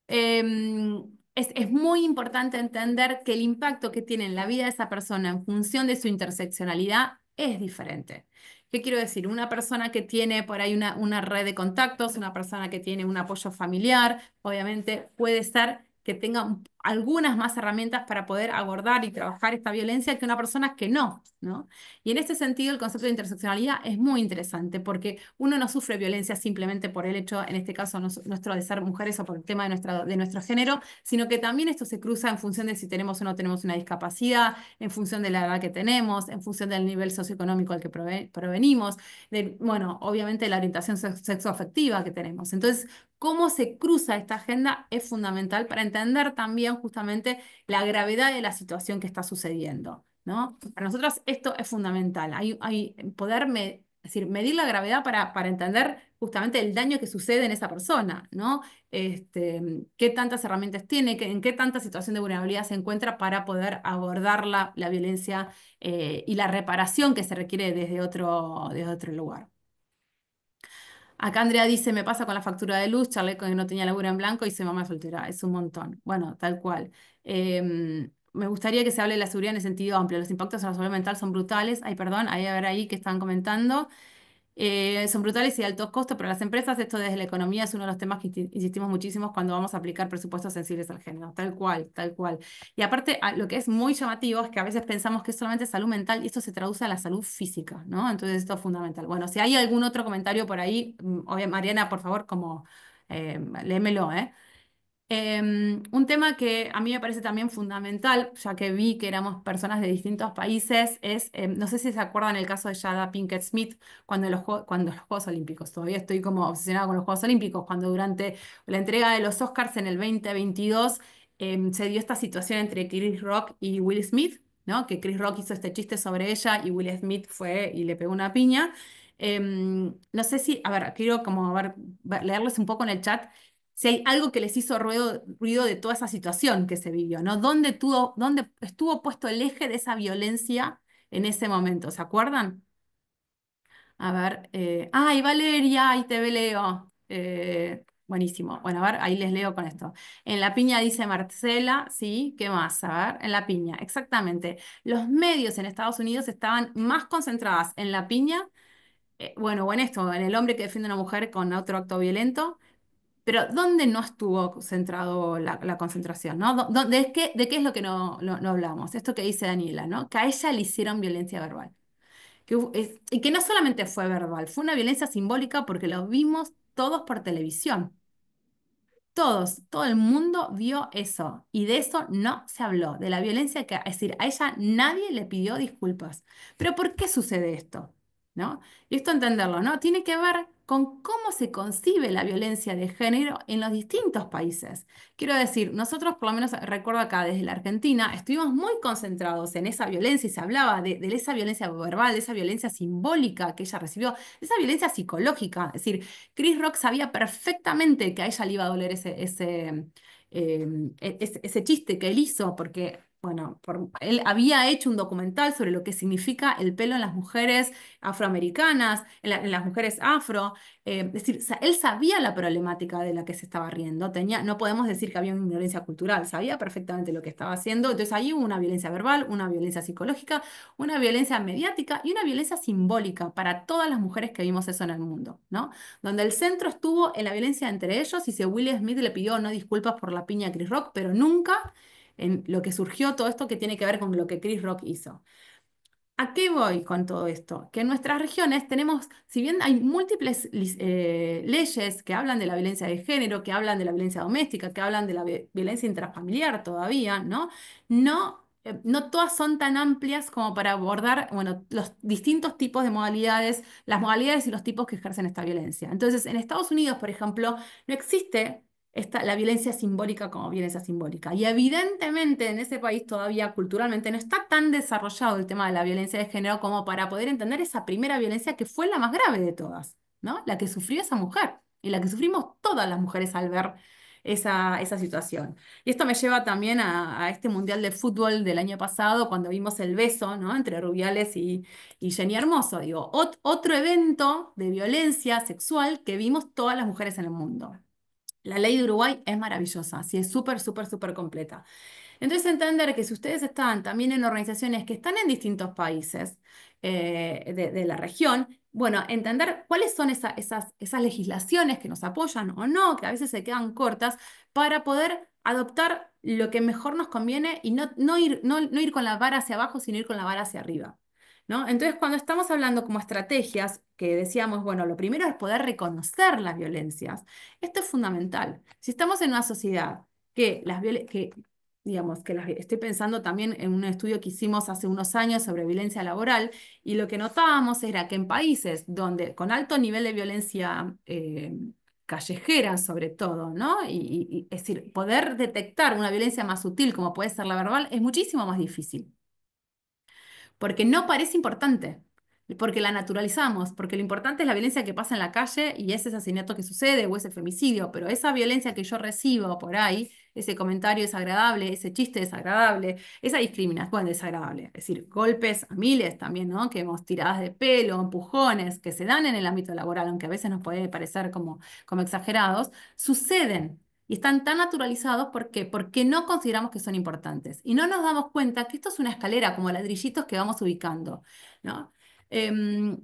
Em, es, muy importante entender que el impacto que tiene en la vida de esa persona en función de su interseccionalidad es diferente. ¿Qué quiero decir? Una persona que tiene por ahí una, una red de contactos, una persona que tiene un apoyo familiar, obviamente puede ser que tenga un algunas más herramientas para poder abordar y trabajar esta violencia que una persona que no, ¿no? Y en este sentido el concepto de interseccionalidad es muy interesante porque uno no sufre violencia simplemente por el hecho, en este caso nuestro de ser mujeres o por el tema de, nuestra, de nuestro género, sino que también esto se cruza en función de si tenemos o no tenemos una discapacidad, en función de la edad que tenemos, en función del nivel socioeconómico al que provenimos, de, bueno, obviamente la orientación sexoafectiva que tenemos. Entonces, cómo se cruza esta agenda es fundamental para entender también justamente la gravedad de la situación que está sucediendo. ¿no? Para nosotros esto es fundamental. Hay, poder decir, medir la gravedad para, para entender justamente el daño que sucede en esa persona, ¿no? Este, qué tantas herramientas tiene, en qué tanta situación de vulnerabilidad se encuentra para poder abordar la, violencia eh, y la reparación que se requiere desde otro, desde otro lugar. Acá Andrea dice, me pasa con la factura de luz, charlé con que no tenía laburo en blanco y se mamá soltera. Es un montón. Bueno, tal cual. Em, me gustaría que se hable de la seguridad en el sentido amplio. Los impactos a la salud mental son brutales. Ay, perdón, hay a ver ahí que están comentando. Eh, son brutales y de altos costos pero las empresas. Esto desde la economía es uno de los temas que insistimos muchísimo cuando vamos a aplicar presupuestos sensibles al género, tal cual, tal cual. Y aparte, ah, lo que es muy llamativo es que a veces pensamos que es solamente salud mental y esto se traduce a la salud física, ¿no? Entonces esto es fundamental. Bueno, si hay algún otro comentario por ahí, mm, Mariana, por favor, como eh, ¿eh? Em, un tema que a mí me parece también fundamental, ya que vi que éramos personas de distintos países, es, em, no sé si se acuerdan el caso de Jada Pinkett Smith cuando los, cuando los Juegos Olímpicos, todavía estoy como obsesionada con los Juegos Olímpicos, cuando durante la entrega de los Oscars en el 2022 em, se dio esta situación entre Chris Rock y Will Smith, ¿no? que Chris Rock hizo este chiste sobre ella y Will Smith fue y le pegó una piña. no sé si, a ver, quiero como leerles un poco en el chat si hay algo que les hizo ruido, de toda esa situación que se vivió, ¿no? ¿Dónde, estuvo puesto el eje de esa violencia en ese momento? ¿Se acuerdan? A ver, eh, ay Valeria, ahí te leo. Eh, buenísimo. Bueno, a ver, ahí les leo con esto. En la piña dice Marcela, ¿sí? ¿Qué más? A ver, en la piña, exactamente. Los medios en Estados Unidos estaban más concentradas en la piña, eh, bueno, o en esto, en el hombre que defiende a una mujer con otro acto violento, pero ¿dónde no estuvo centrado la, concentración? ¿no? ¿De, qué, ¿De es lo que no, hablamos? Esto que dice Daniela, que a ella le hicieron violencia verbal. Que, y que no solamente fue verbal, fue una violencia simbólica porque lo vimos todos por televisión. Todos, todo el mundo vio eso y de eso no se habló, de la violencia que, es decir, a ella nadie le pidió disculpas. Pero ¿por qué sucede esto? Y esto entenderlo, ¿no? Tiene que ver con cómo se concibe la violencia de género en los distintos países. Quiero decir, nosotros, por lo menos recuerdo acá desde la Argentina, estuvimos muy concentrados en esa violencia y se hablaba de, esa violencia verbal, de esa violencia simbólica que ella recibió, de esa violencia psicológica. Es decir, Chris Rock sabía perfectamente que a ella le iba a doler ese, ese em, e, chiste que él hizo, porque bueno, él había hecho un documental sobre lo que significa el pelo en las mujeres afroamericanas, en, las mujeres afro. Eh, es decir, él sabía la problemática de la que se estaba riendo. Tenía, no podemos decir que había una ignorancia cultural, sabía perfectamente lo que estaba haciendo. Entonces ahí hubo una violencia verbal, una violencia psicológica, una violencia mediática y una violencia simbólica para todas las mujeres que vimos eso en el mundo, ¿no? Donde el centro estuvo en la violencia entre ellos y si Will Smith le pidió no disculpas por la piña a Chris Rock, pero nunca en lo que surgió todo esto que tiene que ver con lo que Chris Rock hizo. ¿A qué voy con todo esto? Que en nuestras regiones tenemos, si bien hay múltiples eh, leyes que hablan de la violencia de género, que hablan de la violencia doméstica, que hablan de la violencia intrafamiliar todavía, ¿no? No, eh, no todas son tan amplias como para abordar, bueno, los distintos tipos de modalidades, las modalidades y los tipos que ejercen esta violencia. Entonces, en Estados Unidos, por ejemplo, no existe la violencia simbólica como violencia simbólica. Y evidentemente en ese país todavía culturalmente no está tan desarrollado el tema de la violencia de género como para poder entender esa primera violencia que fue la más grave de todas, ¿no? La que sufrió esa mujer y la que sufrimos todas las mujeres al ver esa, situación. Y esto me lleva también a, este Mundial de Fútbol del año pasado, cuando vimos el beso entre Rubiales y, Jenny Hermoso. Digo, otro evento de violencia sexual que vimos todas las mujeres en el mundo. La ley de Uruguay es maravillosa, sí, es súper, súper, súper completa. Entonces, entender que si ustedes están también en organizaciones que están en distintos países eh, de, la región, bueno, entender cuáles son esas, esas legislaciones que nos apoyan o no, que a veces se quedan cortas, para poder adoptar lo que mejor nos conviene y no, no ir, no, no ir con la vara hacia abajo, sino ir con la vara hacia arriba. Entonces, cuando estamos hablando como estrategias, que decíamos, bueno, lo primero es poder reconocer las violencias. Esto es fundamental. Si estamos en una sociedad que las que digamos que las, estoy pensando también en un estudio que hicimos hace unos años sobre violencia laboral y lo que notábamos era que en países donde con alto nivel de violencia eh, callejera sobre todo, ¿no? Y, y, es decir, poder detectar una violencia más sutil como puede ser la verbal es muchísimo más difícil porque no parece importante, porque la naturalizamos, porque lo importante es la violencia que pasa en la calle y ese asesinato que sucede o ese femicidio, pero esa violencia que yo recibo por ahí, ese comentario desagradable, ese chiste desagradable, esa discriminación desagradable, es decir, golpes a miles también, ¿no? Que hemos tiradas de pelo, empujones que se dan en el ámbito laboral, aunque a veces nos puede parecer como, como exagerados, suceden y están tan naturalizados porque, porque no consideramos que son importantes. Y no nos damos cuenta que esto es una escalera, como ladrillitos que vamos ubicando. ¿no? Em,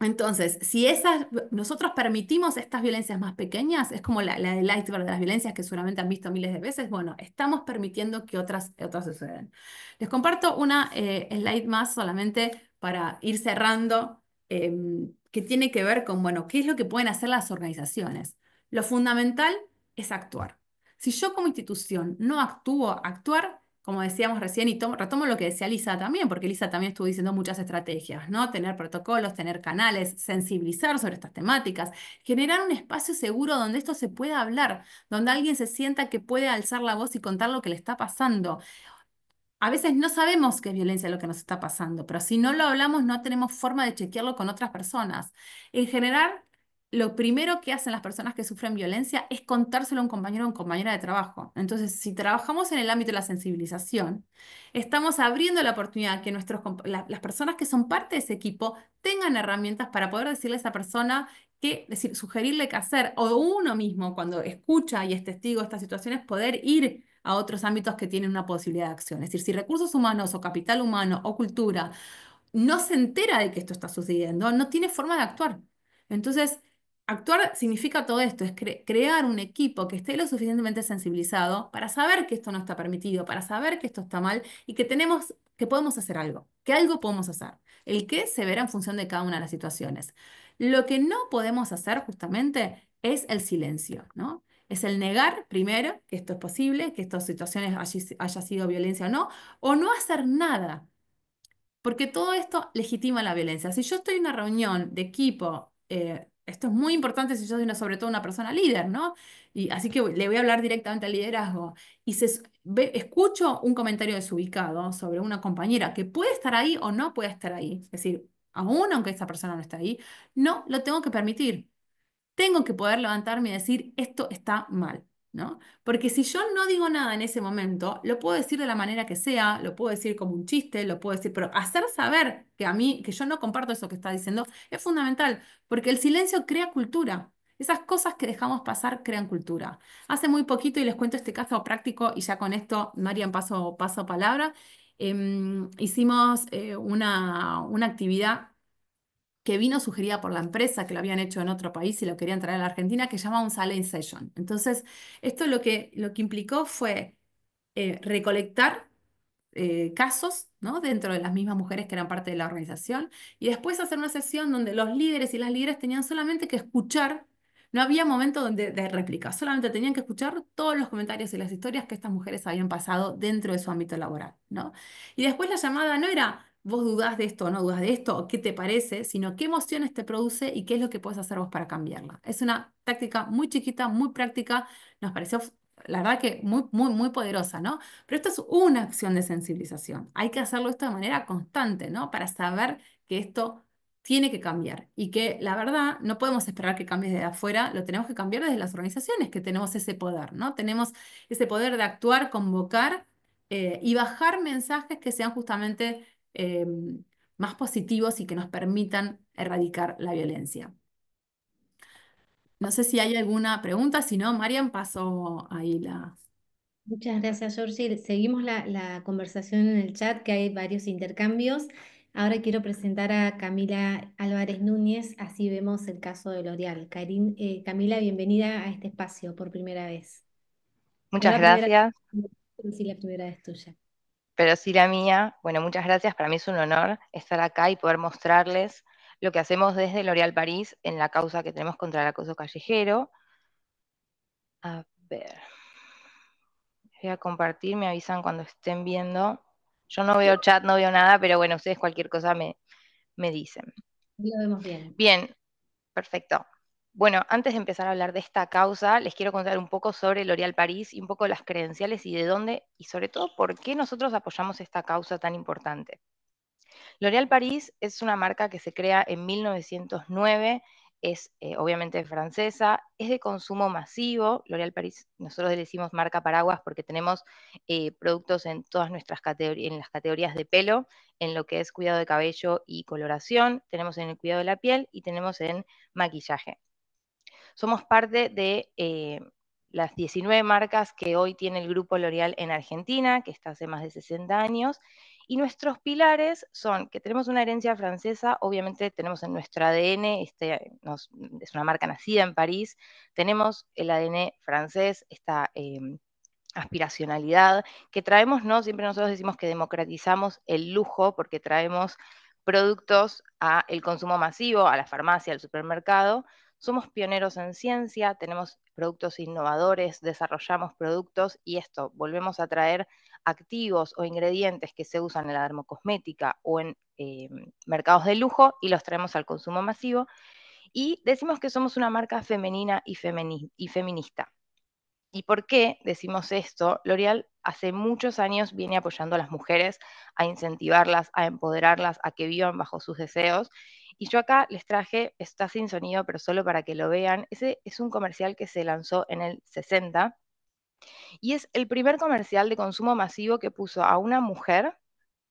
entonces, si esas, nosotros permitimos estas violencias más pequeñas, es como la, la del iceberg de las violencias que seguramente han visto miles de veces, bueno, estamos permitiendo que otras, otras sucedan. Les comparto una eh, slide más solamente para ir cerrando, em, que tiene que ver con, bueno, qué es lo que pueden hacer las organizaciones. Lo fundamental es actuar. Si yo como institución no actúo, actuar, como decíamos recién, y retomo lo que decía Lisa también, porque Lisa también estuvo diciendo muchas estrategias, ¿no? Tener protocolos, tener canales, sensibilizar sobre estas temáticas, generar un espacio seguro donde esto se pueda hablar, donde alguien se sienta que puede alzar la voz y contar lo que le está pasando. A veces no sabemos qué es violencia lo que nos está pasando, pero si no lo hablamos no tenemos forma de chequearlo con otras personas. En general lo primero que hacen las personas que sufren violencia es contárselo a un compañero o una compañera de trabajo. Entonces, si trabajamos en el ámbito de la sensibilización, estamos abriendo la oportunidad que nuestros, las personas que son parte de ese equipo tengan herramientas para poder decirle a esa persona qué, decir, sugerirle qué hacer, o uno mismo cuando escucha y es testigo de estas situaciones, poder ir a otros ámbitos que tienen una posibilidad de acción. Es decir, si recursos humanos o capital humano o cultura no se entera de que esto está sucediendo, no tiene forma de actuar. Entonces, Actuar significa todo esto, es crear un equipo que esté lo suficientemente sensibilizado para saber que esto no está permitido, para saber que esto está mal y que tenemos, que podemos hacer algo, que algo podemos hacer. El qué se verá en función de cada una de las situaciones. Lo que no podemos hacer justamente es el silencio, ¿no? Es el negar primero que esto es posible, que estas situaciones haya, sido violencia o no, o no hacer nada. Porque todo esto legitima la violencia. Si yo estoy en una reunión de equipo eh, esto es muy importante si yo soy sobre todo una persona líder, ¿no? Y así que le voy a hablar directamente al liderazgo. Y se, escucho un comentario desubicado sobre una compañera que puede estar ahí o no puede estar ahí. Es decir, aún aunque esa persona no está ahí, no lo tengo que permitir. Tengo que poder levantarme y decir, esto está mal. ¿no? Porque si yo no digo nada en ese momento, lo puedo decir de la manera que sea, lo puedo decir como un chiste, lo puedo decir, pero hacer saber que a mí, que yo no comparto eso que está diciendo, es fundamental, porque el silencio crea cultura. Esas cosas que dejamos pasar crean cultura. Hace muy poquito, y les cuento este caso práctico, y ya con esto, Marian, paso, paso palabra, em, hicimos eh, una, una actividad que vino sugerida por la empresa, que lo habían hecho en otro país y lo querían traer a la Argentina, que se llama un silent session. Entonces, esto lo que, lo que implicó fue eh, recolectar eh, casos ¿no? dentro de las mismas mujeres que eran parte de la organización y después hacer una sesión donde los líderes y las líderes tenían solamente que escuchar, no había momento donde, de réplica, solamente tenían que escuchar todos los comentarios y las historias que estas mujeres habían pasado dentro de su ámbito laboral. ¿no? Y después la llamada no era vos dudás de esto o no dudas de esto, o qué te parece, sino qué emociones te produce y qué es lo que puedes hacer vos para cambiarla. Es una táctica muy chiquita, muy práctica, nos pareció la verdad que muy, muy, muy poderosa, ¿no? Pero esto es una acción de sensibilización. Hay que hacerlo esto de manera constante, ¿no? Para saber que esto tiene que cambiar y que la verdad no podemos esperar que cambie desde afuera, lo tenemos que cambiar desde las organizaciones que tenemos ese poder, ¿no? Tenemos ese poder de actuar, convocar eh, y bajar mensajes que sean justamente Em, más positivos y que nos permitan erradicar la violencia. No sé si hay alguna pregunta, si no, Marian, paso ahí las Muchas gracias, Georgie. Seguimos la, conversación en el chat, que hay varios intercambios. Ahora quiero presentar a Camila Álvarez Núñez, así vemos el caso de L'Oreal. Eh, Camila, bienvenida a este espacio por primera vez. Muchas gracias. la primera vez tuya pero sí la mía. Bueno, muchas gracias, para mí es un honor estar acá y poder mostrarles lo que hacemos desde L'Oréal París en la causa que tenemos contra el acoso callejero. A ver, voy a compartir, me avisan cuando estén viendo. Yo no veo chat, no veo nada, pero bueno, ustedes cualquier cosa me, me dicen. Bien, perfecto. Bueno, antes de empezar a hablar de esta causa, les quiero contar un poco sobre L'Oréal Paris y un poco las credenciales y de dónde, y sobre todo por qué nosotros apoyamos esta causa tan importante. L'Oréal Paris es una marca que se crea en 1909 es eh, obviamente francesa, es de consumo masivo. L'Oréal París, nosotros le decimos marca paraguas porque tenemos eh, productos en todas nuestras categorías, en las categorías de pelo, en lo que es cuidado de cabello y coloración, tenemos en el cuidado de la piel y tenemos en maquillaje. Somos parte de eh, las 19 marcas que hoy tiene el grupo L'Oreal en Argentina, que está hace más de 60 años, y nuestros pilares son que tenemos una herencia francesa, obviamente tenemos en nuestro ADN, este, es una marca nacida en París, tenemos el ADN francés, esta em, aspiracionalidad que traemos, ¿no? Siempre nosotros decimos que democratizamos el lujo porque traemos productos al consumo masivo, a la farmacia, al supermercado, somos pioneros en ciencia, tenemos productos innovadores, desarrollamos productos y esto, volvemos a traer activos o ingredientes que se usan en la dermocosmética o en eh, mercados de lujo y los traemos al consumo masivo. Y decimos que somos una marca femenina y, y feminista. ¿Y por qué decimos esto? L'Oreal hace muchos años viene apoyando a las mujeres, a incentivarlas, a empoderarlas, a que vivan bajo sus deseos y yo acá les traje, está sin sonido, pero solo para que lo vean, ese es un comercial que se lanzó en el 60 y es el primer comercial de consumo masivo que puso a una mujer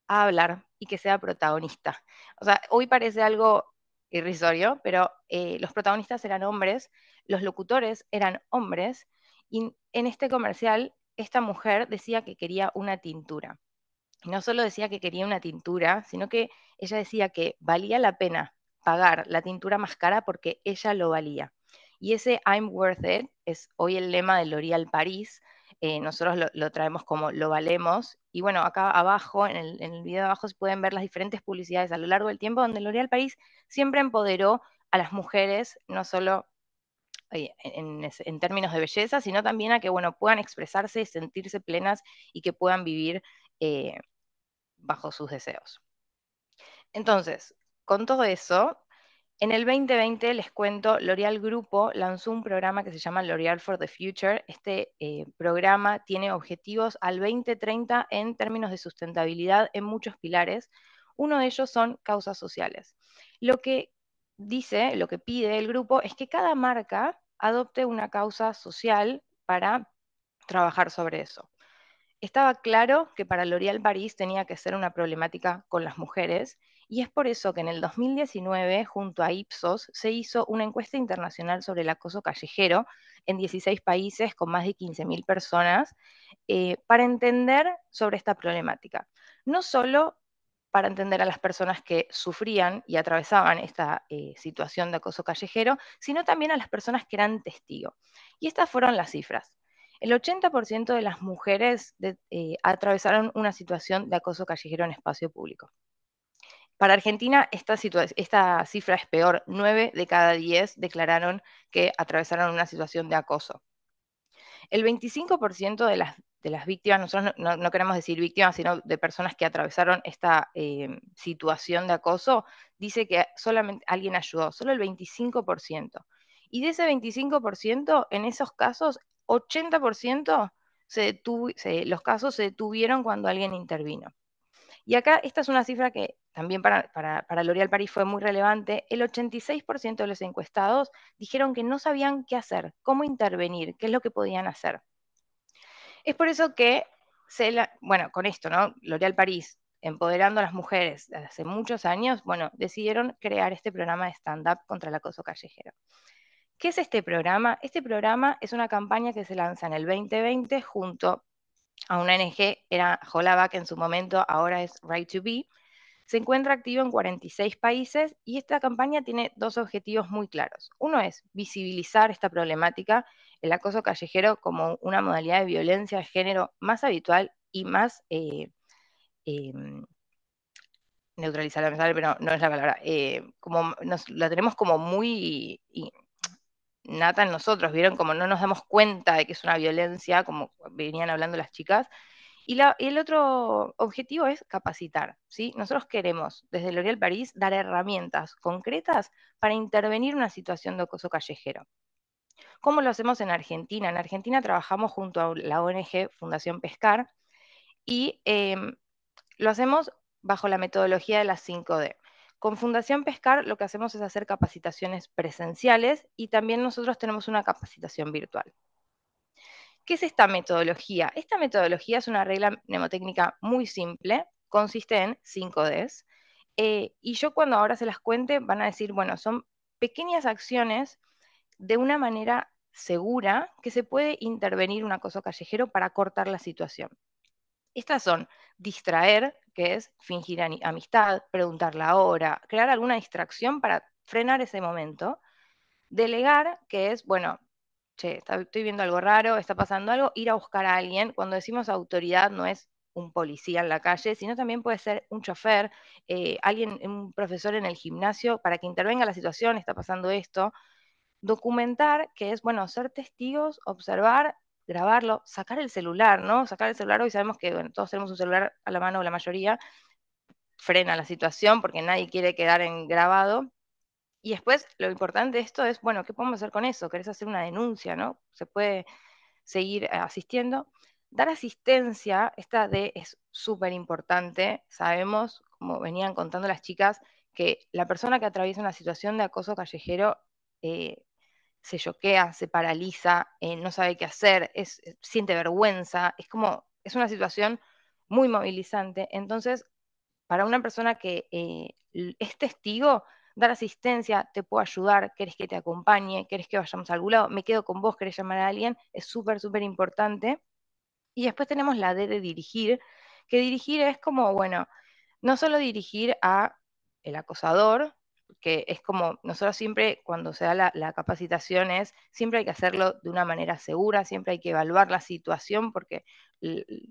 a hablar y que sea protagonista. O sea, hoy parece algo irrisorio, pero eh, los protagonistas eran hombres, los locutores eran hombres, y en este comercial esta mujer decía que quería una tintura. Y no solo decía que quería una tintura, sino que ella decía que valía la pena pagar la tintura más cara porque ella lo valía. Y ese I'm worth it es hoy el lema de L'Oréal París. Eh, nosotros lo, traemos como lo valemos. Y bueno, acá abajo, en el, video abajo, se pueden ver las diferentes publicidades a lo largo del tiempo donde L'Oréal Paris siempre empoderó a las mujeres, no solo eh, en, términos de belleza, sino también a que bueno, puedan expresarse y sentirse plenas y que puedan vivir eh, bajo sus deseos. Entonces, con todo eso, en el 2020 les cuento, L'Oreal Grupo lanzó un programa que se llama L'Oreal for the Future. Este eh, programa tiene objetivos al 2030 en términos de sustentabilidad en muchos pilares. Uno de ellos son causas sociales. Lo que dice, lo que pide el grupo es que cada marca adopte una causa social para trabajar sobre eso. Estaba claro que para L'Oreal París tenía que ser una problemática con las mujeres y es por eso que en el 2019, junto a Ipsos, se hizo una encuesta internacional sobre el acoso callejero en 16 países con más de 15.000 personas eh, para entender sobre esta problemática. No solo para entender a las personas que sufrían y atravesaban esta eh, situación de acoso callejero, sino también a las personas que eran testigos. Y estas fueron las cifras. El 80% de las mujeres eh, atravesaron una situación de acoso callejero en espacio público. Para Argentina esta, cifra es peor. 9 de cada 10 declararon que atravesaron una situación de acoso. El 25% de las, víctimas, nosotros no, queremos decir víctimas, sino de personas que atravesaron esta eh, situación de acoso, dice que solamente alguien ayudó, solo el 25%. Y de ese 25%, en esos casos, 80% se los casos se detuvieron cuando alguien intervino. Y acá esta es una cifra que también para, L'Oréal París fue muy relevante, el 86% de los encuestados dijeron que no sabían qué hacer, cómo intervenir, qué es lo que podían hacer. Es por eso que, se bueno, con esto, ¿no? L'Oréal París, empoderando a las mujeres hace muchos años, bueno, decidieron crear este programa de stand-up contra el acoso callejero. ¿Qué es este programa? Este programa es una campaña que se lanza en el 2020 junto a una ONG, era que en su momento, ahora es Right to Be, se encuentra activo en 46 países y esta campaña tiene dos objetivos muy claros. Uno es visibilizar esta problemática, el acoso callejero como una modalidad de violencia de género más habitual y más... Eh, em, neutralizar la pero no es la palabra, eh, como la tenemos como muy nata en nosotros, vieron como no nos damos cuenta de que es una violencia, como venían hablando las chicas, y, el otro objetivo es capacitar. ¿sí? Nosotros queremos, desde L'Oréal París, dar herramientas concretas para intervenir en una situación de acoso callejero. ¿Cómo lo hacemos en Argentina? En Argentina trabajamos junto a la ONG Fundación Pescar y em, lo hacemos bajo la metodología de las 5D. Con Fundación Pescar lo que hacemos es hacer capacitaciones presenciales y también nosotros tenemos una capacitación virtual. ¿Qué es esta metodología? Esta metodología es una regla mnemotécnica muy simple, consiste en 5Ds. Eh, y yo cuando ahora se las cuente van a decir, bueno, son pequeñas acciones de una manera segura que se puede intervenir un acoso callejero para cortar la situación. Estas son distraer, que es fingir amistad, preguntar la hora, crear alguna distracción para frenar ese momento. Delegar, que es, bueno, che, estoy viendo algo raro, está pasando algo, ir a buscar a alguien. Cuando decimos autoridad no es un policía en la calle, sino también puede ser un chofer, eh, alguien, un profesor en el gimnasio, para que intervenga la situación, está pasando esto. Documentar, que es, bueno, ser testigos, observar, grabarlo, sacar el celular, ¿no? Sacar el celular, hoy sabemos que todos tenemos un celular a la mano, la mayoría, frena la situación porque nadie quiere quedar en grabado, y después, lo importante de esto es, bueno, ¿qué podemos hacer con eso? ¿Querés hacer una denuncia, no? Se puede seguir eh, asistiendo. Dar asistencia, esta D es súper importante. Sabemos, como venían contando las chicas, que la persona que atraviesa una situación de acoso callejero eh, se choquea, se paraliza, eh, no sabe qué hacer, es, siente vergüenza, es como, es una situación muy movilizante. Entonces, para una persona que es testigo, dar asistencia, te puedo ayudar, querés que te acompañe, querés que vayamos a algún lado, me quedo con vos, querés llamar a alguien, es súper, súper importante. Y después tenemos la D de dirigir, que dirigir es como, bueno, no solo dirigir a el acosador, que es como, nosotros siempre cuando se da la, capacitación es, siempre hay que hacerlo de una manera segura, siempre hay que evaluar la situación porque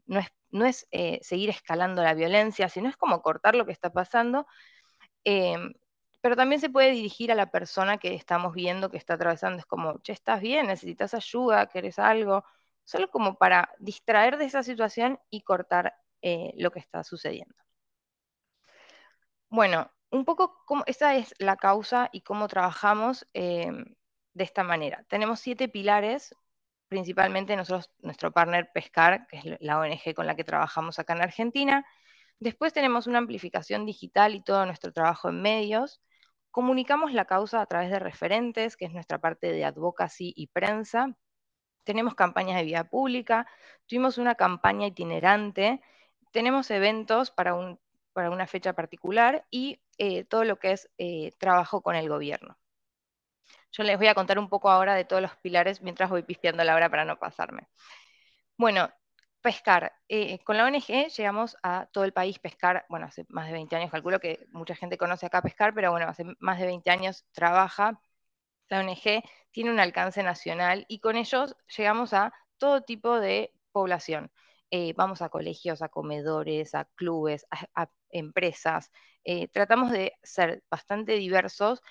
no es, no es eh, seguir escalando la violencia, sino es como cortar lo que está pasando. Em, pero también se puede dirigir a la persona que estamos viendo que está atravesando. Es como, che, estás bien, necesitas ayuda, querés algo. Solo como para distraer de esa situación y cortar eh, lo que está sucediendo. Bueno, un poco como esa es la causa y cómo trabajamos em, de esta manera. Tenemos siete pilares, principalmente nosotros, nuestro partner Pescar, que es la ONG con la que trabajamos acá en Argentina. Después tenemos una amplificación digital y todo nuestro trabajo en medios. Comunicamos la causa a través de referentes, que es nuestra parte de advocacy y prensa. Tenemos campañas de vía pública, tuvimos una campaña itinerante, tenemos eventos para, una fecha particular y eh, todo lo que es eh, trabajo con el gobierno. Yo les voy a contar un poco ahora de todos los pilares mientras voy pispeando la hora para no pasarme. Bueno, pescar. Eh, con la ONG llegamos a todo el país pescar, bueno, hace más de 20 años, calculo que mucha gente conoce acá pescar, pero bueno, hace más de 20 años trabaja. La ONG tiene un alcance nacional y con ellos llegamos a todo tipo de población. Eh, vamos a colegios, a comedores, a clubes, a, empresas. Eh, tratamos de ser bastante diversos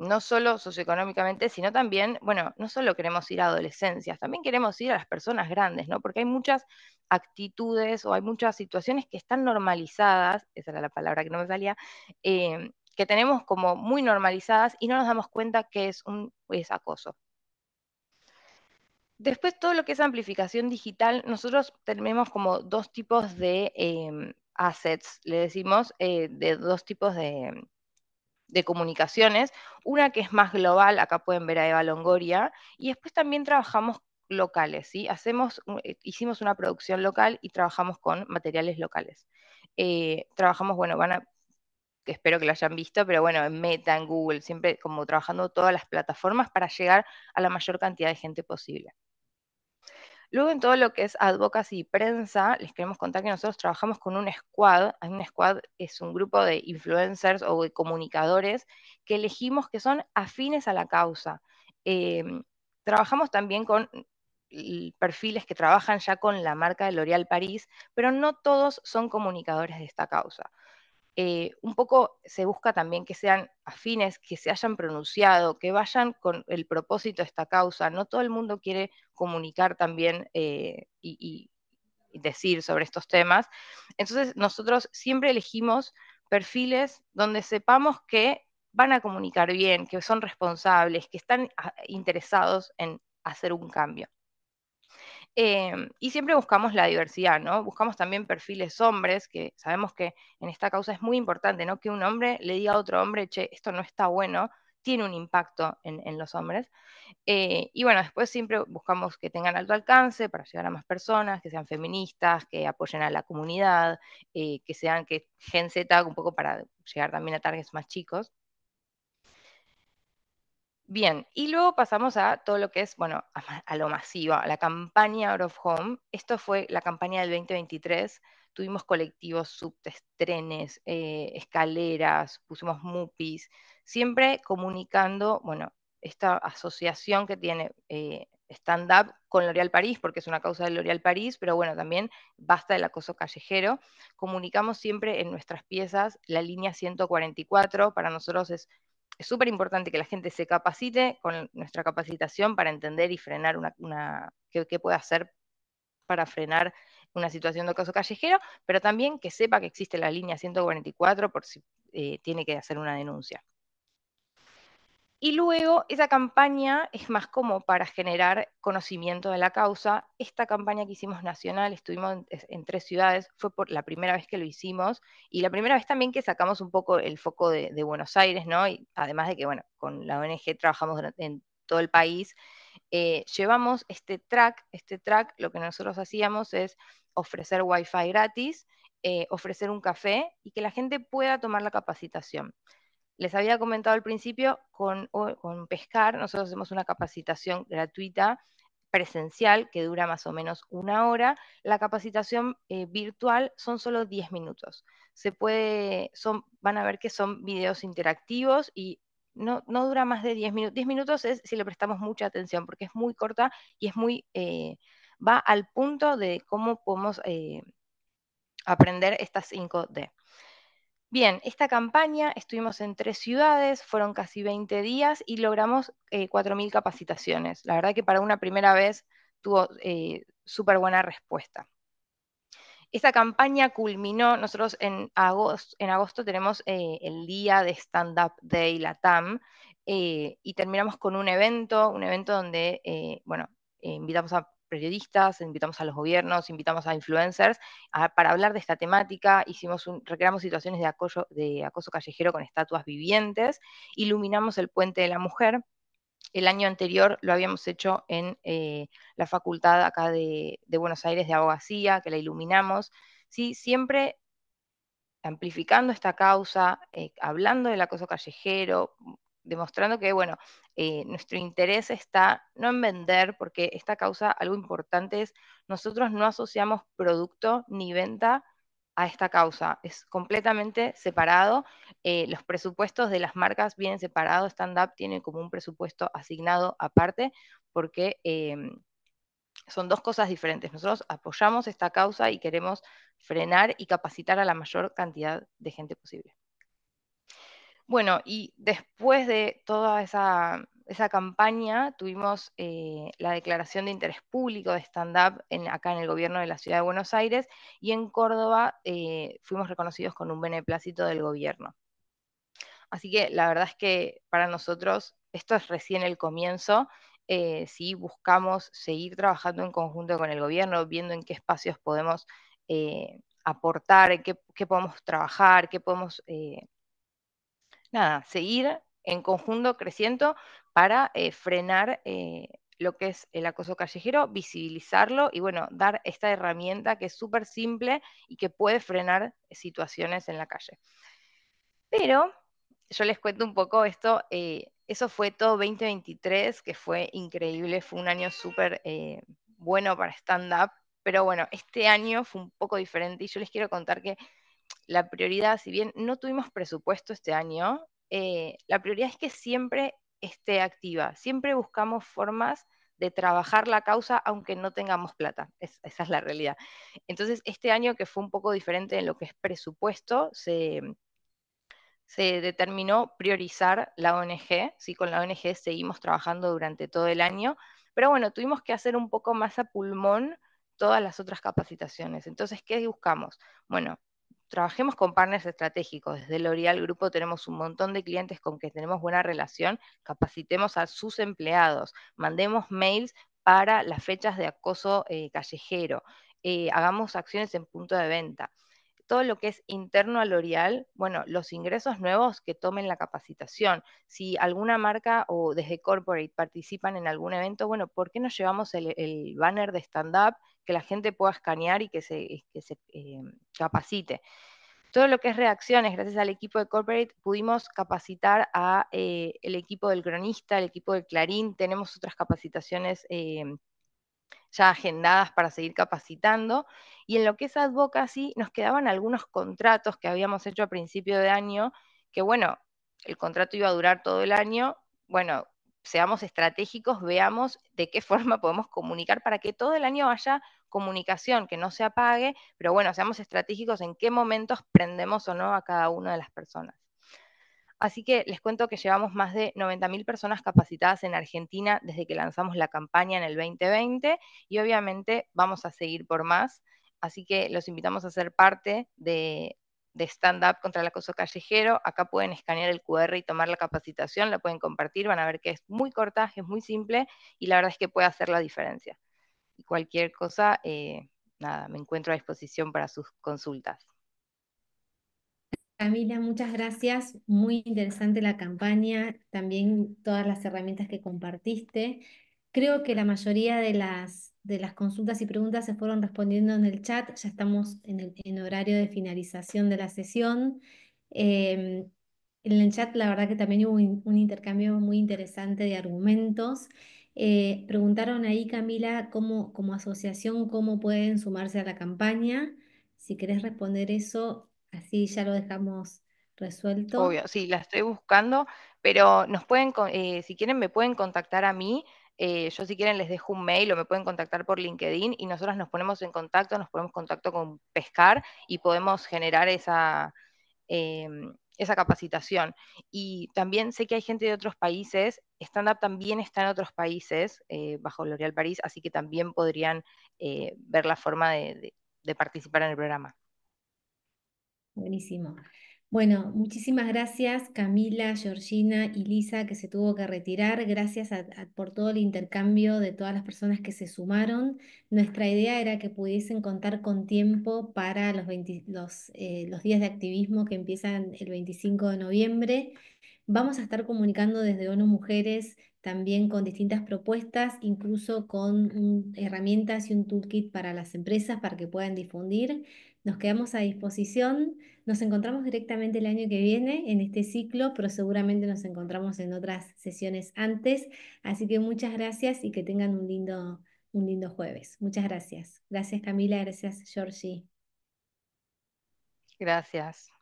no solo socioeconómicamente, sino también, bueno, no solo queremos ir a adolescencias, también queremos ir a las personas grandes, ¿no? Porque hay muchas actitudes o hay muchas situaciones que están normalizadas, esa era la palabra que no me salía, eh, que tenemos como muy normalizadas y no nos damos cuenta que es, un, es acoso. Después, todo lo que es amplificación digital, nosotros tenemos como dos tipos de eh, assets, le decimos, eh, de dos tipos de, de comunicaciones, una que es más global, acá pueden ver a Eva Longoria, y después también trabajamos locales, ¿sí? Hacemos, eh, hicimos una producción local y trabajamos con materiales locales. Eh, trabajamos, bueno, van a, espero que lo hayan visto, pero bueno, en Meta, en Google, siempre como trabajando todas las plataformas para llegar a la mayor cantidad de gente posible. Luego en todo lo que es advocacy y prensa, les queremos contar que nosotros trabajamos con un squad. Un squad es un grupo de influencers o de comunicadores que elegimos que son afines a la causa. Em, trabajamos también con perfiles que trabajan ya con la marca de L'Oréal París, pero no todos son comunicadores de esta causa. Eh, un poco se busca también que sean afines, que se hayan pronunciado, que vayan con el propósito de esta causa. No todo el mundo quiere comunicar también eh, y decir sobre estos temas. Entonces, nosotros siempre elegimos perfiles donde sepamos que van a comunicar bien, que son responsables, que están ah, interesados en hacer un cambio. Em, y siempre buscamos la diversidad, ¿no? Buscamos también perfiles hombres, que sabemos que en esta causa es muy importante, ¿no? Que un hombre le diga a otro hombre, che, esto no está bueno, tiene un impacto en, los hombres. Eh, y bueno, después siempre buscamos que tengan alto alcance para llegar a más personas, que sean feministas, que apoyen a la comunidad, eh, que sean que Gen Z, un poco para llegar también a targets más chicos. Bien, y luego pasamos a todo lo que es, bueno, a, lo masivo, a la campaña Out of Home. Esto fue la campaña del 2023. Tuvimos colectivos, subtes, trenes, eh, escaleras, pusimos MUPIs, siempre comunicando, bueno, esta asociación que tiene eh, Stand Up con L'Oréal París, porque es una causa de L'Oréal París, pero bueno, también basta del acoso callejero. Comunicamos siempre en nuestras piezas la línea 144, para nosotros es es súper importante que la gente se capacite con nuestra capacitación para entender y frenar una, una qué, puede hacer para frenar una situación de caso callejero, pero también que sepa que existe la línea 144 por si eh, tiene que hacer una denuncia. Y luego esa campaña es más como para generar conocimiento de la causa. Esta campaña que hicimos nacional, estuvimos en, tres ciudades, fue por la primera vez que lo hicimos y la primera vez también que sacamos un poco el foco de, Buenos Aires, ¿no? además de que, bueno, con la ONG trabajamos en todo el país, eh, llevamos este track, este track, lo que nosotros hacíamos es ofrecer wifi gratis, eh, ofrecer un café y que la gente pueda tomar la capacitación les había comentado al principio, con, Pescar nosotros hacemos una capacitación gratuita presencial que dura más o menos una hora. La capacitación eh, virtual son solo 10 minutos. Se puede, van a ver que son videos interactivos y no, no dura más de 10 minutos. 10 minutos es si le prestamos mucha atención porque es muy corta y es muy, eh, va al punto de cómo podemos eh, aprender estas 5D. Bien, esta campaña estuvimos en tres ciudades, fueron casi 20 días y logramos 4.000 eh, capacitaciones. La verdad que para una primera vez tuvo eh, súper buena respuesta. Esta campaña culminó, nosotros en agosto, en agosto tenemos eh, el día de Stand Up Day, la TAM, y terminamos con un evento, un evento donde, bueno, invitamos a periodistas, invitamos a los gobiernos, invitamos a influencers para hablar de esta temática, hicimos un, recreamos situaciones de acoso, de acoso callejero con estatuas vivientes, iluminamos el puente de la mujer, el año anterior lo habíamos hecho en eh, la facultad acá de, Buenos Aires de Abogacía, que la iluminamos, ¿sí? siempre amplificando esta causa, eh, hablando del acoso callejero, demostrando que, bueno, eh, nuestro interés está no en vender, porque esta causa, algo importante es, nosotros no asociamos producto ni venta a esta causa, es completamente separado, eh, los presupuestos de las marcas vienen separados, Stand Up tiene como un presupuesto asignado aparte, porque em, son dos cosas diferentes, nosotros apoyamos esta causa y queremos frenar y capacitar a la mayor cantidad de gente posible. Bueno, y después de toda esa, campaña, tuvimos eh, la declaración de interés público de stand-up acá en el gobierno de la ciudad de Buenos Aires y en Córdoba eh, fuimos reconocidos con un beneplácito del gobierno. Así que la verdad es que para nosotros esto es recién el comienzo. Eh, si buscamos seguir trabajando en conjunto con el gobierno, viendo en qué espacios podemos aportar, qué, qué, podemos trabajar, qué podemos nada, seguir en conjunto creciendo para eh, frenar eh, lo que es el acoso callejero, visibilizarlo y bueno, dar esta herramienta que es súper simple y que puede frenar situaciones en la calle. Pero yo les cuento un poco esto, eh, eso fue todo 2023, que fue increíble, fue un año súper bueno para stand-up, pero bueno, este año fue un poco diferente y yo les quiero contar que la prioridad, si bien no tuvimos presupuesto este año, eh, la prioridad es que siempre esté activa, siempre buscamos formas de trabajar la causa aunque no tengamos plata, esa es la realidad. Entonces, este año que fue un poco diferente en lo que es presupuesto, se, se determinó priorizar la ONG, ¿sí? con la ONG seguimos trabajando durante todo el año, pero bueno, tuvimos que hacer un poco más a pulmón todas las otras capacitaciones. Entonces, ¿qué buscamos? Bueno, trabajemos con partners estratégicos. Desde L'Oreal Grupo tenemos un montón de clientes con que tenemos buena relación, capacitemos a sus empleados, mandemos mails para las fechas de acoso eh, callejero, eh, hagamos acciones en punto de venta todo lo que es interno a L'Oreal, bueno, los ingresos nuevos que tomen la capacitación. Si alguna marca o desde corporate participan en algún evento, bueno, ¿por qué no llevamos el, banner de stand-up que la gente pueda escanear y que se, eh, capacite? Todo lo que es reacciones, gracias al equipo de Corporate, pudimos capacitar al eh, equipo del cronista, el equipo de Clarín, tenemos otras capacitaciones eh, ya agendadas para seguir capacitando. Y en lo que es advocacy, nos quedaban algunos contratos que habíamos hecho a principio de año, que bueno, el contrato iba a durar todo el año. Bueno, seamos estratégicos, veamos de qué [laughs] forma podemos comunicar para que todo el año haya comunicación, que no se apague, pero bueno, seamos estratégicos en qué momentos prendemos o no a cada una de las personas. Así que les cuento que llevamos más de 90.000 personas capacitadas en Argentina desde que lanzamos la campaña en el 2020 y obviamente vamos a seguir por más. Así que los invitamos a ser parte de, Stand Up contra el Acoso Callejero. Acá pueden escanear el QR y tomar la capacitación, la pueden compartir, van a ver que es muy corta, es muy simple y la verdad es que puede hacer la diferencia. Y cualquier cosa, eh, nada, me encuentro a disposición para sus consultas. Camila, muchas gracias. Muy interesante la campaña, también todas las herramientas que compartiste. Creo que la mayoría de las, de las consultas y preguntas se fueron respondiendo en el chat. Ya estamos en, el, en horario de finalización de la sesión. Eh, en el chat, la verdad que también hubo un, intercambio muy interesante de argumentos. Eh, preguntaron ahí, Camila, cómo, como asociación, cómo pueden sumarse a la campaña. Si querés responder eso, Así ya lo dejamos resuelto. Obvio, sí, la estoy buscando, pero nos pueden, eh, si quieren, me pueden contactar a mí. Eh, yo si quieren les dejo un mail o me pueden contactar por LinkedIn y nosotros nos ponemos en contacto, nos ponemos en contacto con Pescar y podemos generar esa, em, esa capacitación. Y también sé que hay gente de otros países, stand-up también está en otros países eh, bajo L'Oréal París, así que también podrían ver la forma de participar en el programa. Buenísimo. Bueno, muchísimas gracias Camila, Georgina y Lisa que se tuvo que retirar. Gracias por todo el intercambio de todas las personas que se sumaron. Nuestra idea era que pudiesen contar con tiempo para los, eh, días de activismo que empiezan el 25 de noviembre. Vamos a estar comunicando desde ONU Mujeres también con distintas propuestas, incluso con herramientas y un toolkit para las empresas para que puedan difundir. Nos quedamos a disposición. Nos encontramos directamente el año que viene en este ciclo, pero seguramente nos encontramos en otras sesiones antes. Así que muchas gracias y que tengan un lindo, un lindo jueves. Muchas gracias. Gracias Camila, gracias Georgie. Gracias.